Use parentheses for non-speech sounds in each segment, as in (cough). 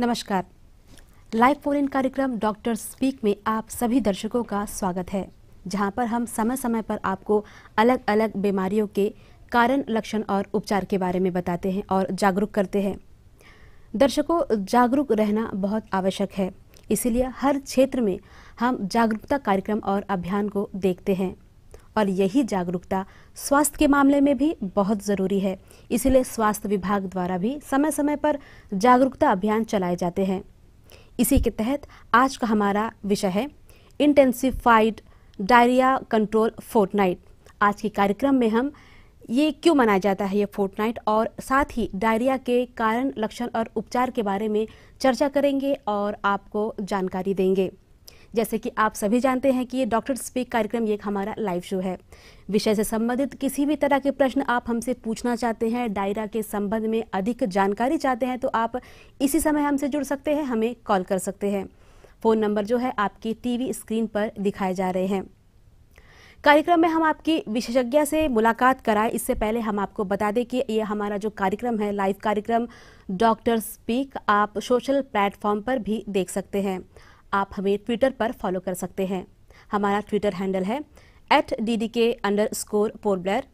नमस्कार live phone in कार्यक्रम doctor speak में आप सभी दर्शकों का स्वागत है जहां पर हम समय समय पर आपको अलग अलग बीमारियों के कारण लक्षण और उपचार के बारे में बताते हैं और जागरूक करते हैं दर्शकों जागरूक रहना बहुत आवश्यक है इसीलिए हर क्षेत्र में हम जागरूकता कार्यक्रम और अभियान को देखते हैं और यही जागरूकता स्वास्थ्य के मामले में भी बहुत ज़रूरी है इसलिए स्वास्थ्य विभाग द्वारा भी समय समय पर जागरूकता अभियान चलाए जाते हैं इसी के तहत आज का हमारा विषय है इंटेंसिफाइड डायरिया कंट्रोल फोर्टनाइट आज के कार्यक्रम में हम ये क्यों मनाया जाता है ये फोर्टनाइट और साथ ही डायरिया के कारण लक्षण और उपचार के बारे में चर्चा करेंगे और आपको जानकारी देंगे जैसे कि आप सभी जानते हैं कि ये डॉक्टर स्पीक कार्यक्रम एक हमारा लाइव शो है विषय से संबंधित किसी भी तरह के प्रश्न आप हमसे पूछना चाहते हैं डायरा के संबंध में अधिक जानकारी चाहते हैं तो आप इसी समय हमसे जुड़ सकते हैं हमें कॉल कर सकते हैं फ़ोन नंबर जो है आपकी टीवी स्क्रीन पर दिखाए जा रहे हैं कार्यक्रम में हम आपकी विशेषज्ञ से मुलाकात कराएं इससे पहले हम आपको बता दें कि ये हमारा जो कार्यक्रम है लाइव कार्यक्रम डॉक्टर स्पीक आप सोशल प्लेटफॉर्म पर भी देख सकते हैं आप हमें ट्विटर पर फॉलो कर सकते हैं हमारा ट्विटर हैंडल है at D D K underscore स्कोर पोरब्लर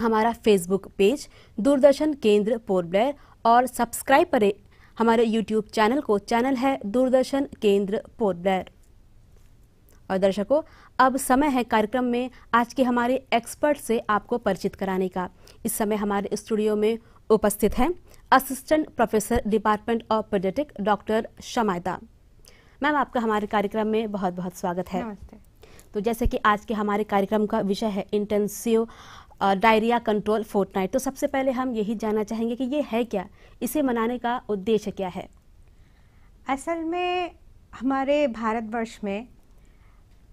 हमारा फेसबुक पेज दूरदर्शन केंद्र पोरब्लर और सब्सक्राइब करें हमारे यूट्यूब चैनल को चैनल है दूरदर्शन केंद्र पोरब्लर और दर्शकों अब समय है कार्यक्रम में आज के हमारे एक्सपर्ट से आपको परिचित कराने का इस समय हमारे स्टूडियो में उपस्थित हैं assistant professor department of paediatric doctor शमायदा मैम आपका हमारे कार्यक्रम में बहुत बहुत स्वागत है तो जैसे कि आज के हमारे कार्यक्रम का विषय है इंटेंसिव डायरिया कंट्रोल फोर्टनाइट तो सबसे पहले हम यही जानना चाहेंगे कि ये है क्या इसे मनाने का उद्देश्य क्या है असल में हमारे भारतवर्ष में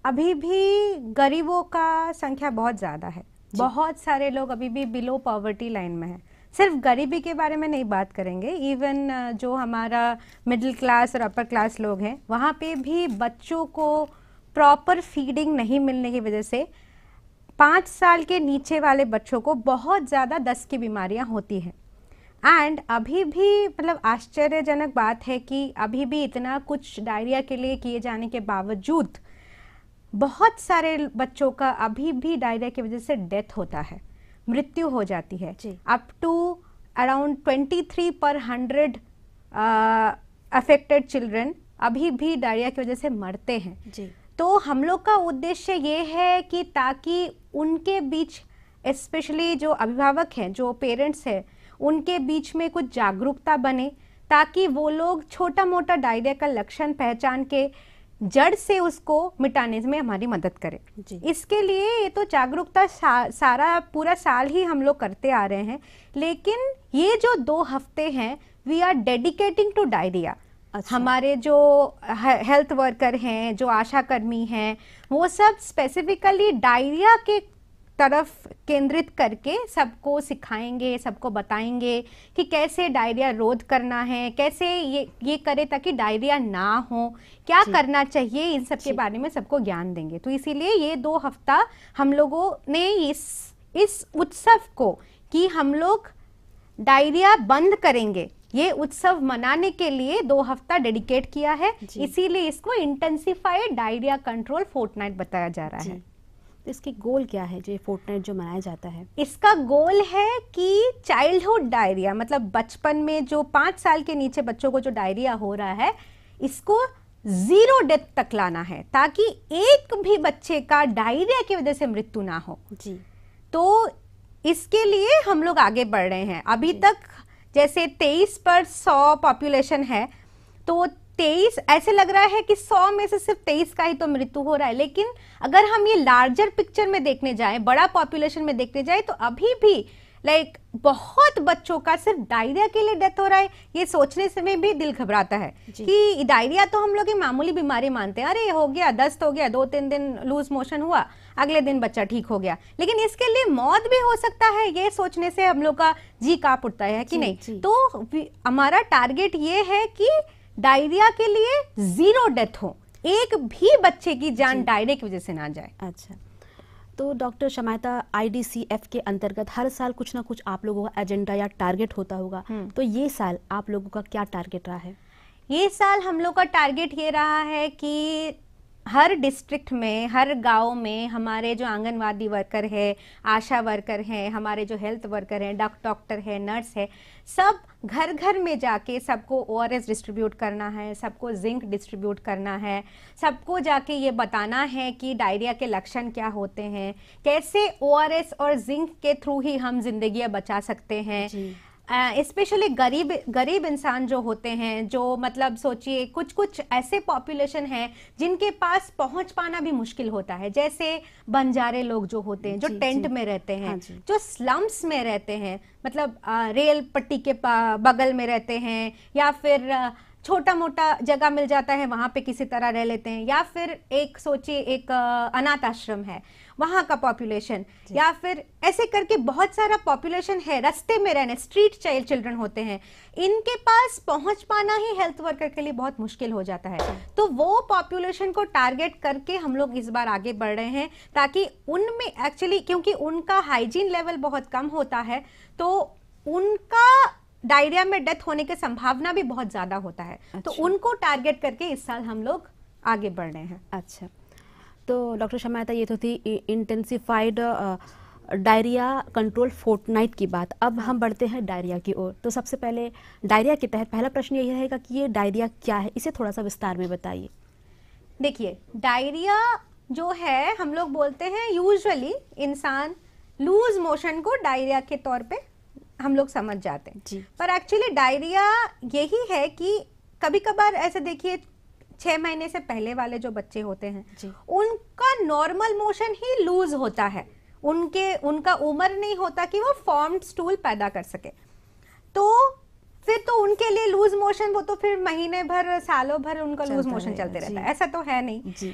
अभी भी गरीबों का संख्या बहुत ज़्यादा है बहुत सारे लोग अभी भी बिलो पॉवर्टी लाइन में हैं सिर्फ गरीबी के बारे में नहीं बात करेंगे इवन जो हमारा मिडिल क्लास और अपर क्लास लोग हैं वहाँ पे भी बच्चों को प्रॉपर फीडिंग नहीं मिलने की वजह से पाँच साल के नीचे वाले बच्चों को बहुत ज़्यादा दस की बीमारियाँ होती हैं एंड अभी भी मतलब आश्चर्यजनक बात है कि अभी भी इतना कुछ डायरिया के लिए किए जाने के बावजूद बहुत सारे बच्चों का अभी भी डायरिया की वजह से डेथ होता है मृत्यु हो जाती है अप टू अराउंड 23 पर 100 अफेक्टेड चिल्ड्रन अभी भी डायरिया की वजह से मरते हैं जी तो हम लोग का उद्देश्य ये है कि ताकि उनके बीच स्पेशली जो अभिभावक हैं जो पेरेंट्स हैं उनके बीच में कुछ जागरूकता बने ताकि वो लोग छोटा मोटा डायरिया का लक्षण पहचान के जड़ से उसको मिटाने में हमारी मदद करे इसके लिए ये तो जागरूकता सा, सारा पूरा साल ही हम लोग करते आ रहे हैं लेकिन ये जो दो हफ्ते हैं we are dedicating to diarrhoea अच्छा। हमारे जो हेल्थ वर्कर हैं जो आशा कर्मी हैं वो सब स्पेसिफिकली डायरिया के तरफ केंद्रित करके सबको सिखाएंगे सबको बताएंगे कि कैसे डायरिया रोध करना है कैसे ये ये करें ताकि डायरिया ना हो क्या करना चाहिए इन सब के बारे में सबको ज्ञान देंगे तो इसीलिए ये दो हफ्ता हम लोगों ने इस इस उत्सव को कि हम लोग डायरिया बंद करेंगे ये उत्सव मनाने के लिए दो हफ्ता डेडिकेट किया है इसीलिए इसको इंटेंसिफाइड डायरिया कंट्रोल फोर्टनाइट बताया जा रहा है तो इसके गोल क्या है जो ये फोर्टनाइट जो मनाया जाता है इसका गोल है कि चाइल्डहुड डायरिया मतलब बचपन में जो पाँच साल के नीचे बच्चों को जो डायरिया हो रहा है इसको जीरो डेथ तक लाना है ताकि एक भी बच्चे का डायरिया की वजह से मृत्यु ना हो जी तो इसके लिए हम लोग आगे बढ़ रहे हैं अभी तक जैसे तेईस पर सौ पॉपुलेशन है तो तेईस ऐसे लग रहा है कि सौ में से सिर्फ तेईस का ही तो मृत्यु हो रहा है लेकिन अगर हम ये लार्जर पिक्चर में देखने जाएं बड़ा पॉपुलेशन में देखने जाएं तो अभी भी लाइक like, बहुत बच्चों का सिर्फ डायरिया के लिए डेथ हो रहा है ये सोचने से में भी दिल घबराता है कि डायरिया तो हम लोग मामूली बीमारी मानते हैं अरे हो गया दस्त हो गया दो तीन दिन लूज मोशन हुआ अगले दिन बच्चा ठीक हो गया लेकिन इसके लिए मौत भी हो सकता है ये सोचने से हम लोग का जी काप उठता है कि जी, नहीं जी. तो हमारा टारगेट ये है कि डायरिया के लिए जीरो डेथ हो एक भी बच्चे की जान डायरिया की वजह से ना जाए अच्छा तो डॉक्टर शमायता आईडीसीएफ के अंतर्गत हर साल कुछ ना कुछ आप लोगों का एजेंडा या टारगेट होता होगा हम्म। तो ये साल आप लोगों का क्या टारगेट रहा है ये साल हम लोग का टारगेट ये रहा है कि हर डिस्ट्रिक्ट में हर गांव में हमारे जो आंगनवाड़ी वर्कर है आशा वर्कर हैं हमारे जो हेल्थ वर्कर हैं डॉक्टर है नर्स है सब घर घर में जाके सबको ओ डिस्ट्रीब्यूट करना है सबको जिंक डिस्ट्रीब्यूट करना है सबको जाके ये बताना है कि डायरिया के लक्षण क्या होते हैं कैसे ओ और जिंक के थ्रू ही हम जिंदगी बचा सकते हैं स्पेशली uh, गरीब गरीब इंसान जो होते हैं जो मतलब सोचिए कुछ कुछ ऐसे पॉपुलेशन हैं जिनके पास पहुंच पाना भी मुश्किल होता है जैसे बंजारे लोग जो होते हैं जो जी, टेंट जी, में रहते हैं हाँ जो स्लम्स में रहते हैं मतलब रेल पट्टी के बगल में रहते हैं या फिर छोटा मोटा जगह मिल जाता है वहाँ पे किसी तरह रह लेते हैं या फिर एक सोचिए एक अनाथ आश्रम है वहाँ का पॉपुलेशन या फिर ऐसे करके बहुत सारा पॉपुलेशन है रस्ते में रहने स्ट्रीट चाइल्ड चिल्ड्रन होते हैं इनके पास पहुँच पाना ही हेल्थ वर्कर के लिए बहुत मुश्किल हो जाता है तो वो पॉपुलेशन को टारगेट करके हम लोग इस बार आगे बढ़ रहे हैं ताकि उनमें एक्चुअली क्योंकि उनका हाइजीन लेवल बहुत कम होता है तो उनका डायरिया में डेथ होने की संभावना भी बहुत ज़्यादा होता है तो अच्छा। तो उनको टारगेट करके इस साल हम लोग आगे बढ़ रहे हैं अच्छा तो डॉक्टर शमायता ये तो थी इंटेंसिफाइड डायरिया कंट्रोल फोर्टनाइट की बात अब हम बढ़ते हैं डायरिया की ओर तो सबसे पहले डायरिया के तहत पहला प्रश्न यही रहेगा कि ये डायरिया क्या है इसे थोड़ा सा विस्तार में बताइए देखिए डायरिया जो है हम लोग बोलते हैं यूजुअली इंसान लूज मोशन को डायरिया के तौर पे हम लोग समझ जाते हैं पर एक्चुअली डायरिया यही है कि कभी कभार ऐसे देखिए छह महीने से पहले वाले जो बच्चे होते हैं उनका नॉर्मल मोशन ही लूज होता है उनके उनका उम्र नहीं होता कि वो फॉर्म्ड स्टूल पैदा कर सके तो फिर तो उनके लिए लूज मोशन वो तो फिर महीने भर सालों भर उनका लूज मोशन चलते रहता है ऐसा तो है नहीं जी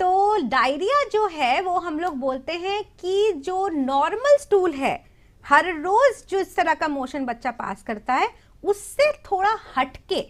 तो डायरिया जो है वो हम लोग बोलते हैं कि जो नॉर्मल स्टूल है हर रोज जो इस तरह का मोशन बच्चा पास करता है उससे थोड़ा हटके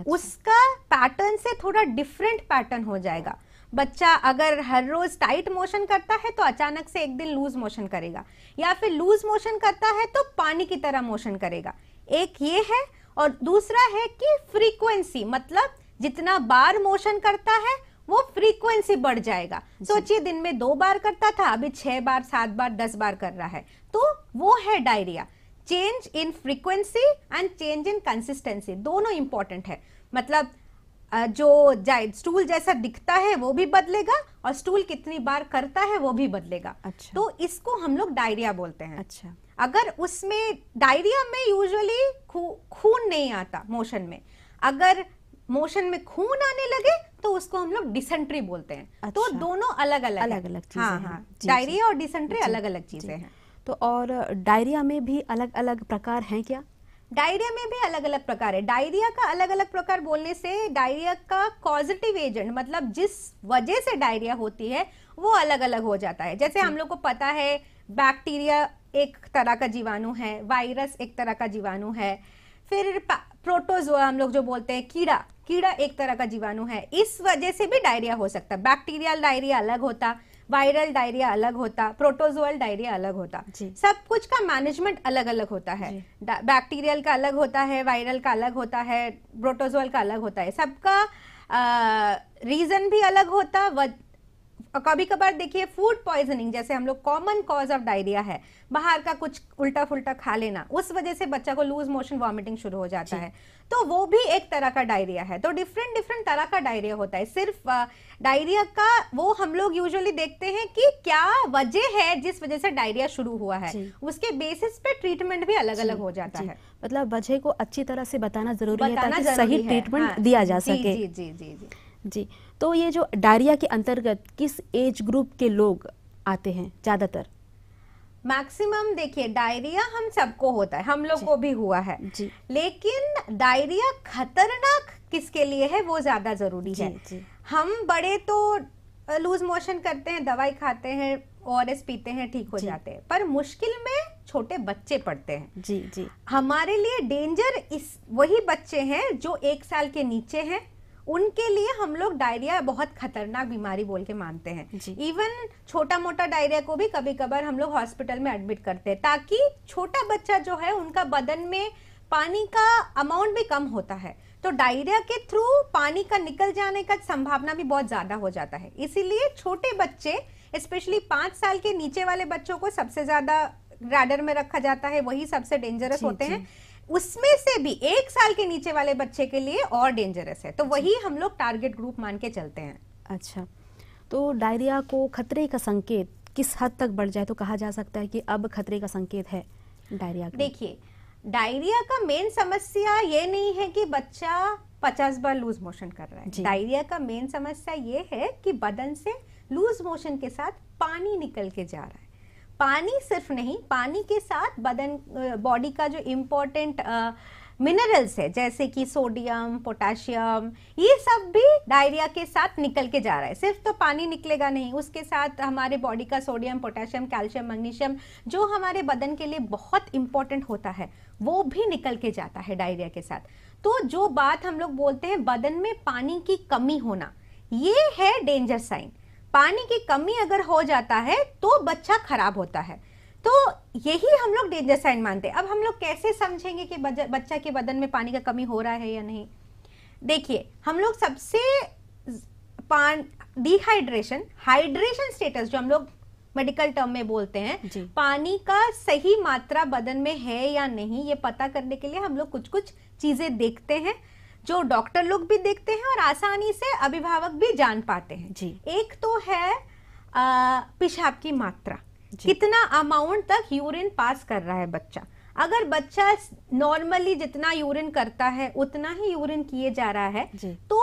अच्छा। उसका पैटर्न से थोड़ा डिफरेंट पैटर्न हो जाएगा बच्चा अगर हर रोज टाइट मोशन करता है तो अचानक से एक दिन लूज मोशन करेगा या फिर लूज मोशन करता है तो पानी की तरह मोशन करेगा एक ये है और दूसरा है कि फ्रीक्वेंसी मतलब जितना बार मोशन करता है वो फ्रीक्वेंसी बढ़ जाएगा सोचिए दिन में दो बार करता था अभी छह बार सात बार दस बार कर रहा है तो वो है diarrhoea change in frequency and change in consistency दोनों इंपॉर्टेंट है मतलब जो स्टूल जैसा दिखता है वो भी बदलेगा और स्टूल कितनी बार करता है वो भी बदलेगा अच्छा। तो इसको हम लोग डायरिया बोलते हैं अच्छा अगर उसमें डायरिया में यूजुअली खून खून नहीं आता मोशन में अगर मोशन में खून आने लगे तो उसको हम लोग डिसेंट्री बोलते हैं तो अच्छा। तो दोनों अलग अलग अलग अलग, हाँ हाँ डायरिया और डिसेंट्री अलग अलग चीजें हैं तो और डायरिया में भी अलग अलग प्रकार हैं क्या डायरिया में भी अलग अलग प्रकार है डायरिया का अलग अलग प्रकार बोलने से डायरिया का कॉजिटिव एजेंट मतलब जिस वजह से डायरिया होती है वो अलग अलग हो जाता है जैसे हम लोग को पता है बैक्टीरिया एक तरह का जीवाणु है वायरस एक तरह का जीवाणु है फिर प्रोटोज हम लोग जो बोलते हैं कीड़ा कीड़ा एक तरह का जीवाणु है इस वजह से भी डायरिया हो सकता है बैक्टीरियल डायरिया अलग होता वायरल डायरिया अलग होता प्रोटोजोअल डायरिया अलग होता सब कुछ का मैनेजमेंट अलग अलग होता है बैक्टीरियल का अलग होता है वायरल का अलग होता है प्रोटोजोअल का अलग होता है सबका रीजन भी अलग होता और कभी कभार देखिए फूड पॉइजनिंग जैसे हम लोग कॉमन कॉज ऑफ डायरिया है बाहर का कुछ उल्टा फुल्टा खा लेना उस वजह से बच्चा को लूज मोशन वॉमिटिंग शुरू हो जाता है तो वो भी एक तरह का डायरिया है तो डिफरेंट डिफरेंट तरह का डायरिया होता है सिर्फ डायरिया का वो हम लोग यूजुअली देखते हैं कि क्या वजह है जिस वजह से डायरिया शुरू हुआ है उसके बेसिस पे ट्रीटमेंट भी अलग अलग हो जाता है मतलब वजह को अच्छी तरह से बताना जरूरी बताना है ताकि सही ट्रीटमेंट दिया जा सके जी जी जी जी जी तो ये जो डायरिया के अंतर्गत किस एज ग्रुप के लोग आते हैं ज़्यादातर मैक्सिमम देखिए डायरिया हम सबको होता है हम लोग को भी हुआ है जी लेकिन डायरिया खतरनाक किसके लिए है वो ज़्यादा ज़रूरी है जी। हम बड़े तो लूज मोशन करते हैं दवाई खाते हैं और पीते हैं ठीक हो जाते हैं पर मुश्किल में छोटे बच्चे पढ़ते हैं जी जी हमारे लिए डेंजर इस वही बच्चे हैं जो एक साल के नीचे हैं उनके लिए हम लोग डायरिया बहुत खतरनाक बीमारी बोल के मानते हैं इवन छोटा मोटा डायरिया को भी कभी कभार हम लोग हॉस्पिटल में एडमिट करते हैं ताकि छोटा बच्चा जो है उनका बदन में पानी का अमाउंट भी कम होता है तो डायरिया के थ्रू पानी का निकल जाने का संभावना भी बहुत ज़्यादा हो जाता है इसीलिए छोटे बच्चे स्पेशली पांच साल के नीचे वाले बच्चों को सबसे ज़्यादा राडर में रखा जाता है वही सबसे डेंजरस होते हैं उसमें से भी एक साल के नीचे वाले बच्चे के लिए और डेंजरस है तो वही हम लोग टारगेट ग्रुप मान के चलते हैं अच्छा तो डायरिया को खतरे का संकेत किस हद तक बढ़ जाए तो कहा जा सकता है कि अब खतरे का संकेत है डायरिया देखिए डायरिया का मेन समस्या ये नहीं है कि बच्चा पचास बार लूज मोशन कर रहा है डायरिया का मेन समस्या ये है कि बदन से लूज मोशन के साथ पानी निकल के जा रहा है पानी सिर्फ नहीं पानी के साथ बदन बॉडी का जो इम्पोर्टेंट मिनरल्स है जैसे कि सोडियम पोटाशियम ये सब भी डायरिया के साथ निकल के जा रहा है सिर्फ तो पानी निकलेगा नहीं उसके साथ हमारे बॉडी का सोडियम पोटाशियम कैल्शियम मैग्नीशियम जो हमारे बदन के लिए बहुत इंपॉर्टेंट होता है वो भी निकल के जाता है डायरिया के साथ तो जो बात हम लोग बोलते हैं बदन में पानी की कमी होना ये है डेंजर साइन पानी की कमी अगर हो जाता है तो बच्चा खराब होता है तो यही हम लोग डेंजर साइन मानते हैं अब हम लोग कैसे समझेंगे कि बच्चा के बदन में पानी का कमी हो रहा है या नहीं देखिए हम लोग सबसे पान डिहाइड्रेशन हाइड्रेशन स्टेटस जो हम लोग मेडिकल टर्म में बोलते हैं पानी का सही मात्रा बदन में है या नहीं ये पता करने के लिए हम लोग कुछ कुछ चीजें देखते हैं जो डॉक्टर लोग भी देखते हैं और आसानी से अभिभावक भी जान पाते हैं जी एक तो है पेशाब की मात्रा कितना अमाउंट तक यूरिन पास कर रहा है बच्चा अगर बच्चा नॉर्मली जितना यूरिन करता है उतना ही यूरिन किए जा रहा है तो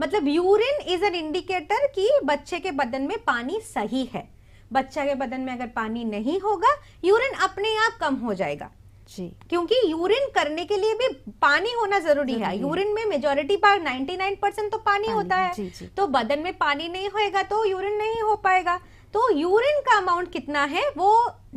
मतलब यूरिन इज एन इंडिकेटर कि बच्चे के बदन में पानी सही है बच्चा के बदन में अगर पानी नहीं होगा यूरिन अपने आप कम हो जाएगा जी क्योंकि यूरिन करने के लिए भी पानी होना जरूरी है यूरिन में मेजोरिटी पार 99 परसेंट तो पानी, पानी होता है जी, जी. तो बदन में पानी नहीं होएगा तो यूरिन नहीं हो पाएगा तो यूरिन का अमाउंट कितना है वो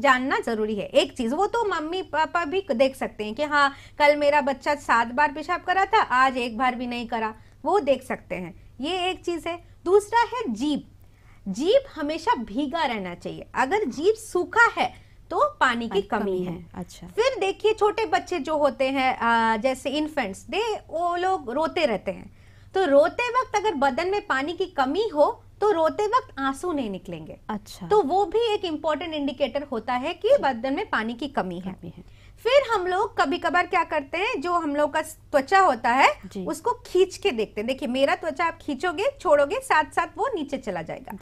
जानना जरूरी है एक चीज वो तो मम्मी पापा भी देख सकते हैं कि हाँ कल मेरा बच्चा सात बार पेशाब करा था आज एक बार भी नहीं करा वो देख सकते हैं ये एक चीज है दूसरा है जीप जीप हमेशा भीगा रहना चाहिए अगर जीप सूखा है तो पानी की कमी है अच्छा फिर देखिए छोटे बच्चे जो होते हैं जैसे इन्फेंट्स दे वो लोग रोते रहते हैं तो रोते वक्त अगर बदन में पानी की कमी हो तो रोते वक्त आंसू नहीं निकलेंगे अच्छा तो वो भी एक इम्पोर्टेंट इंडिकेटर होता है कि बदन में पानी की कमी है, कमी है। फिर हम लोग कभी कभार क्या करते हैं जो हम लोग का त्वचा होता है उसको खींच के देखते हैं देखिए मेरा त्वचा आप खींचोगे छोड़ोगे साथ साथ वो नीचे चला जाएगा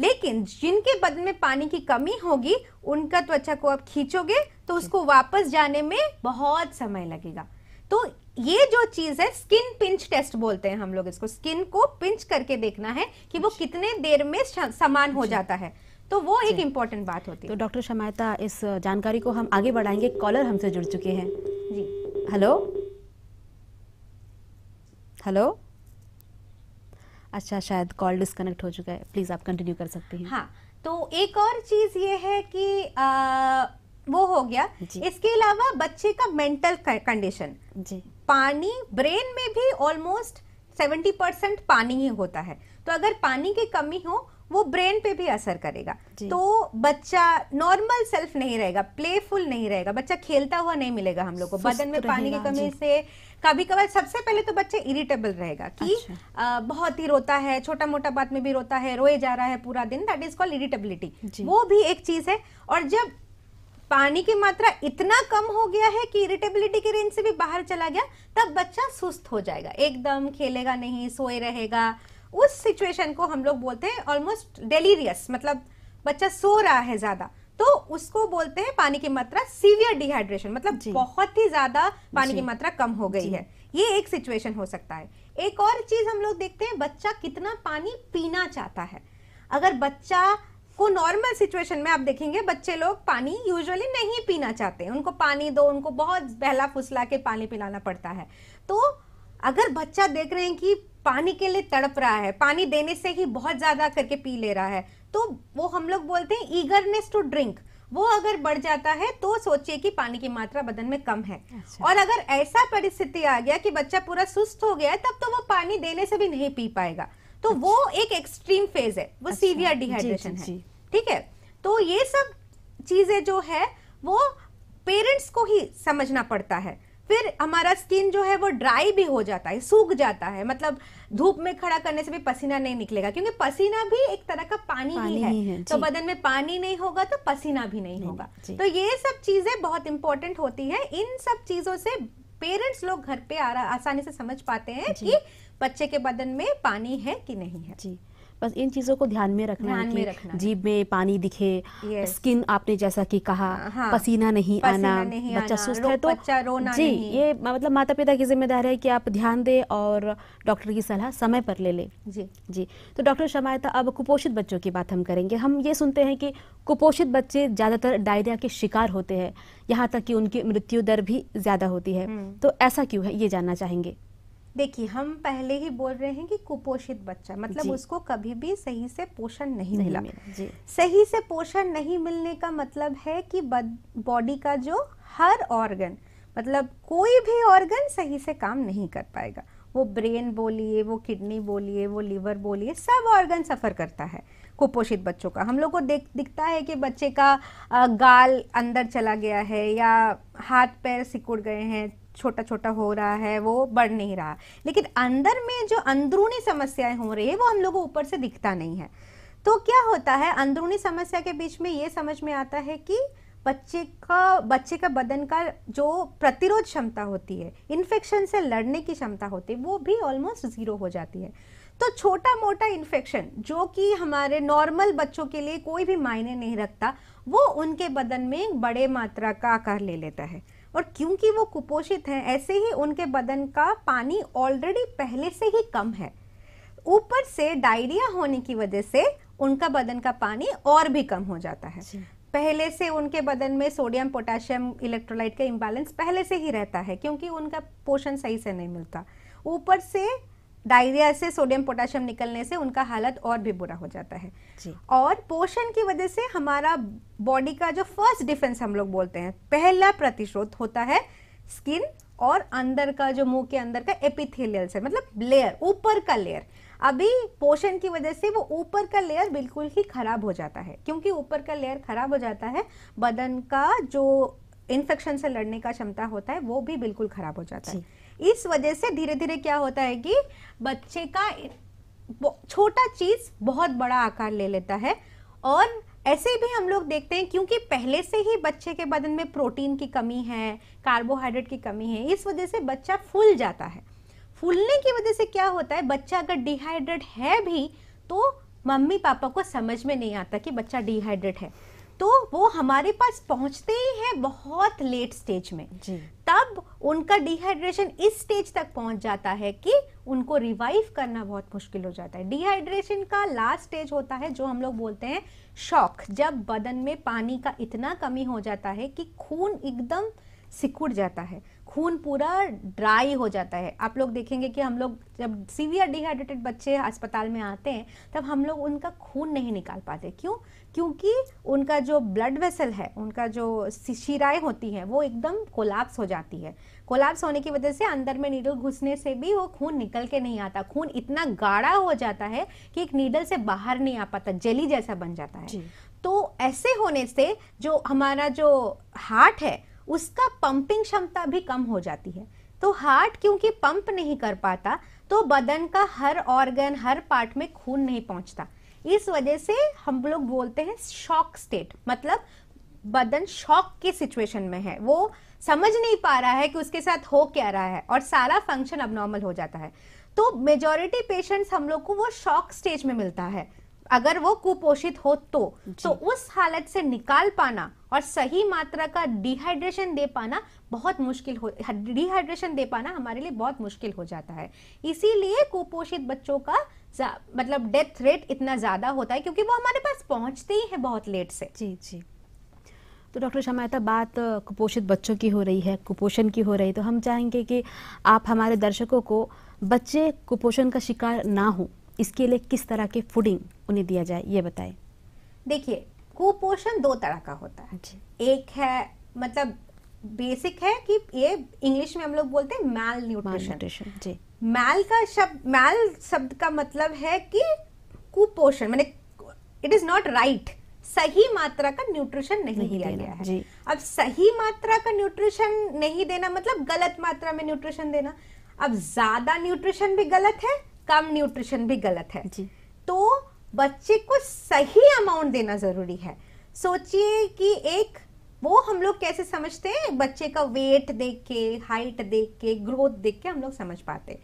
लेकिन जिनके बदन में पानी की कमी होगी उनका त्वचा को आप खींचोगे तो उसको वापस जाने में बहुत समय लगेगा तो ये जो चीज है स्किन पिंच टेस्ट बोलते हैं हम लोग इसको स्किन को पिंच करके देखना है कि वो कितने देर में समान हो जाता है तो वो एक इम्पोर्टेंट बात होती है तो डॉक्टर शमायता इस जानकारी को हम आगे बढ़ाएंगे कॉलर हमसे जुड़ चुके हैं जी हेलो हेलो अच्छा शायद कॉल डिस्कनेक्ट हो चुका है प्लीज़ आप कंटिन्यू कर सकते हैं हाँ तो एक और चीज़ ये है कि आ, वो हो गया इसके अलावा बच्चे का मेंटल कंडीशन पानी ब्रेन में भी ऑलमोस्ट सेवेंटी परसेंट पानी ही होता है तो अगर पानी की कमी हो वो ब्रेन पे भी असर करेगा तो बच्चा नॉर्मल सेल्फ नहीं रहेगा प्लेफुल नहीं रहेगा बच्चा खेलता हुआ नहीं मिलेगा हम लोग को बदन में पानी की कमी से कभी कभार सबसे पहले तो बच्चे इरिटेबल रहेगा कि अच्छा। आ, बहुत ही रोता है छोटा मोटा बात में भी रोता है रोए जा रहा है पूरा दिन दैट इज कॉल्ड इरिटेबिलिटी वो भी एक चीज है और जब पानी की मात्रा इतना कम हो गया है कि इरिटेबिलिटी के रेंज से भी बाहर चला गया तब बच्चा सुस्त हो जाएगा एकदम खेलेगा नहीं सोए रहेगा उस सिचुएशन को हम लोग बोलते हैं ऑलमोस्ट डेलीरियस मतलब बच्चा सो रहा है ज़्यादा तो उसको बोलते हैं पानी की मात्रा सीवियर डिहाइड्रेशन मतलब बहुत ही ज़्यादा पानी की मात्रा कम हो गई है ये एक सिचुएशन हो सकता है एक और चीज़ हम लोग देखते हैं बच्चा कितना पानी पीना चाहता है अगर बच्चा को नॉर्मल सिचुएशन में आप देखेंगे बच्चे लोग पानी यूजुअली नहीं पीना चाहते उनको पानी दो उनको बहुत बहला फुसला के पानी पिलाना पड़ता है तो अगर बच्चा देख रहे हैं कि पानी के लिए तड़प रहा है पानी देने से ही बहुत ज़्यादा करके पी ले रहा है तो वो हम लोग बोलते हैं ईगरनेस टू ड्रिंक वो अगर बढ़ जाता है तो सोचिए कि पानी की मात्रा बदन में कम है अच्छा। और अगर ऐसा परिस्थिति आ गया कि बच्चा पूरा सुस्त हो गया तब तो वो पानी देने से भी नहीं पी पाएगा तो अच्छा। वो एक एक्सट्रीम फेज है वो अच्छा। सीवियर डिहाइड्रेशन है ठीक है तो ये सब चीजें जो है वो पेरेंट्स को ही समझना पड़ता है फिर हमारा स्किन जो है वो ड्राई भी हो जाता है सूख जाता है मतलब धूप में खड़ा करने से भी पसीना नहीं निकलेगा क्योंकि पसीना भी एक तरह का पानी, पानी ही है, है तो बदन में पानी नहीं होगा तो पसीना भी नहीं, नहीं होगा तो ये सब चीजें बहुत इंपॉर्टेंट होती है इन सब चीजों से पेरेंट्स लोग घर पे आसानी से समझ पाते हैं कि बच्चे के बदन में पानी है कि नहीं है जी बस इन चीज़ों को ध्यान में रखना है में में पानी दिखे स्किन आपने जैसा कि कहा हाँ, हाँ, पसीना नहीं पसीना आना नहीं बच्चा सुस्त है तो रोना जी नहीं। ये मतलब माता पिता की जिम्मेदारी है कि आप ध्यान दें और डॉक्टर की सलाह समय पर ले लें जी जी तो डॉक्टर शमायता अब कुपोषित बच्चों की बात हम करेंगे हम ये सुनते हैं कि कुपोषित बच्चे ज़्यादातर डायरिया के शिकार होते हैं यहाँ तक कि उनकी मृत्यु दर भी ज़्यादा होती है हम्म। तो ऐसा क्यों है ये जानना चाहेंगे देखिए हम पहले ही बोल रहे हैं कि कुपोषित बच्चा मतलब उसको कभी भी सही से पोषण नहीं, नहीं मिला, जी। सही से पोषण नहीं मिलने का मतलब है कि बॉडी का जो हर ऑर्गन मतलब कोई भी ऑर्गन सही से काम नहीं कर पाएगा वो ब्रेन बोलिए वो किडनी बोलिए वो लीवर बोलिए सब ऑर्गन सफ़र करता है कुपोषित बच्चों का हम लोग को देख दिखता है कि बच्चे का गाल अंदर चला गया है या हाथ पैर सिकुड़ गए हैं छोटा छोटा हो रहा है वो बढ़ नहीं रहा लेकिन अंदर में जो अंदरूनी समस्याएं हो रही है वो हम लोगों को ऊपर से दिखता नहीं है तो क्या होता है अंदरूनी समस्या के बीच में ये समझ में आता है कि बच्चे का बच्चे का बदन का जो प्रतिरोध क्षमता होती है इन्फेक्शन से लड़ने की क्षमता होती है वो भी ऑलमोस्ट ज़ीरो हो जाती है तो छोटा मोटा इन्फेक्शन जो कि हमारे नॉर्मल बच्चों के लिए कोई भी मायने नहीं रखता वो उनके बदन में बड़े मात्रा का आकार ले लेता है और क्योंकि वो कुपोषित हैं ऐसे ही उनके बदन का पानी ऑलरेडी पहले से ही कम है ऊपर से डायरिया होने की वजह से उनका बदन का पानी और भी कम हो जाता है पहले से उनके बदन में सोडियम पोटेशियम इलेक्ट्रोलाइट का इम्बैलेंस पहले से ही रहता है क्योंकि उनका पोषण सही से नहीं मिलता ऊपर से डायरिया से सोडियम पोटाशियम निकलने से उनका हालत और भी बुरा हो जाता है जी। और पोषण की वजह से हमारा बॉडी का जो फर्स्ट डिफेंस हम लोग बोलते हैं पहला प्रतिशोध होता है स्किन और अंदर का जो मुंह के अंदर का एपिथेलियल से मतलब लेयर ऊपर का लेयर अभी पोषण की वजह से वो ऊपर का लेयर बिल्कुल ही खराब हो जाता है क्योंकि ऊपर का लेयर खराब हो जाता है बदन का जो इन्फेक्शन से लड़ने का क्षमता होता है वो भी बिल्कुल खराब हो जाता है इस वजह से धीरे धीरे क्या होता है कि बच्चे का छोटा चीज़ बहुत बड़ा आकार ले लेता है और ऐसे भी हम लोग देखते हैं क्योंकि पहले से ही बच्चे के बदन में प्रोटीन की कमी है कार्बोहाइड्रेट की कमी है इस वजह से बच्चा फूल जाता है फूलने की वजह से क्या होता है बच्चा अगर डिहाइड्रेट है भी तो मम्मी पापा को समझ में नहीं आता कि बच्चा डिहाइड्रेट है तो वो हमारे पास पहुंचते ही हैं बहुत लेट स्टेज में तब उनका डिहाइड्रेशन इस स्टेज तक पहुंच जाता है कि उनको रिवाइव करना बहुत मुश्किल हो जाता है डिहाइड्रेशन का लास्ट स्टेज होता है जो हम लोग बोलते हैं शॉक जब बदन में पानी का इतना कमी हो जाता है कि खून एकदम सिकुड़ जाता है खून पूरा ड्राई हो जाता है आप लोग देखेंगे कि हम लोग जब सीवियर डिहाइड्रेटेड बच्चे अस्पताल में आते हैं तब हम लोग उनका खून नहीं निकाल पाते क्यों क्योंकि उनका जो ब्लड वेसल है उनका जो शिराएँ होती हैं वो एकदम कोलाप्स हो जाती है कोलाप्स होने की वजह से अंदर में नीडल घुसने से भी वो खून निकल के नहीं आता खून इतना गाढ़ा हो जाता है कि एक नीडल से बाहर नहीं आ पाता जली जैसा बन जाता है तो ऐसे होने से जो हमारा जो हार्ट है उसका पंपिंग क्षमता भी कम हो जाती है तो हार्ट क्योंकि पंप नहीं कर पाता तो बदन का हर ऑर्गन हर पार्ट में खून नहीं पहुंचता इस वजह से हम लोग बोलते हैं शॉक स्टेट मतलब बदन शॉक के सिचुएशन में है वो समझ नहीं पा रहा है कि उसके साथ हो क्या रहा है और सारा फंक्शन अब नॉर्मल हो जाता है तो मेजोरिटी पेशेंट्स हम लोग को वो शॉक स्टेज में मिलता है अगर वो कुपोषित हो तो तो उस हालत से निकाल पाना और सही मात्रा का डिहाइड्रेशन दे पाना बहुत मुश्किल हो डिहाइड्रेशन दे पाना हमारे लिए बहुत मुश्किल हो जाता है इसीलिए कुपोषित बच्चों का मतलब डेथ रेट इतना ज़्यादा होता है क्योंकि वो हमारे पास पहुंचते ही है बहुत लेट से जी जी तो डॉक्टर शमायता बात कुपोषित बच्चों की हो रही है कुपोषण की हो रही है तो हम चाहेंगे कि आप हमारे दर्शकों को बच्चे कुपोषण का शिकार ना हों इसके लिए किस तरह के फूडिंग उन्हें दिया जाए ये बताएं देखिए कुपोषण दो तरह का होता है एक है मतलब बेसिक है कि ये इंग्लिश में हम लोग बोलते हैं मैल न्यूट्रिशन जी मैल का शब्द मैल शब्द का मतलब है कि कुपोषण मैंने इट इज नॉट राइट सही मात्रा का न्यूट्रिशन नहीं, नहीं दिया गया है जी. अब सही मात्रा का न्यूट्रिशन नहीं देना मतलब गलत मात्रा में न्यूट्रिशन देना अब ज्यादा न्यूट्रिशन भी गलत है कम न्यूट्रिशन भी गलत है जी तो बच्चे को सही अमाउंट देना ज़रूरी है सोचिए कि एक वो हम लोग कैसे समझते हैं बच्चे का वेट देख के हाइट देख के ग्रोथ देख के हम लोग समझ पाते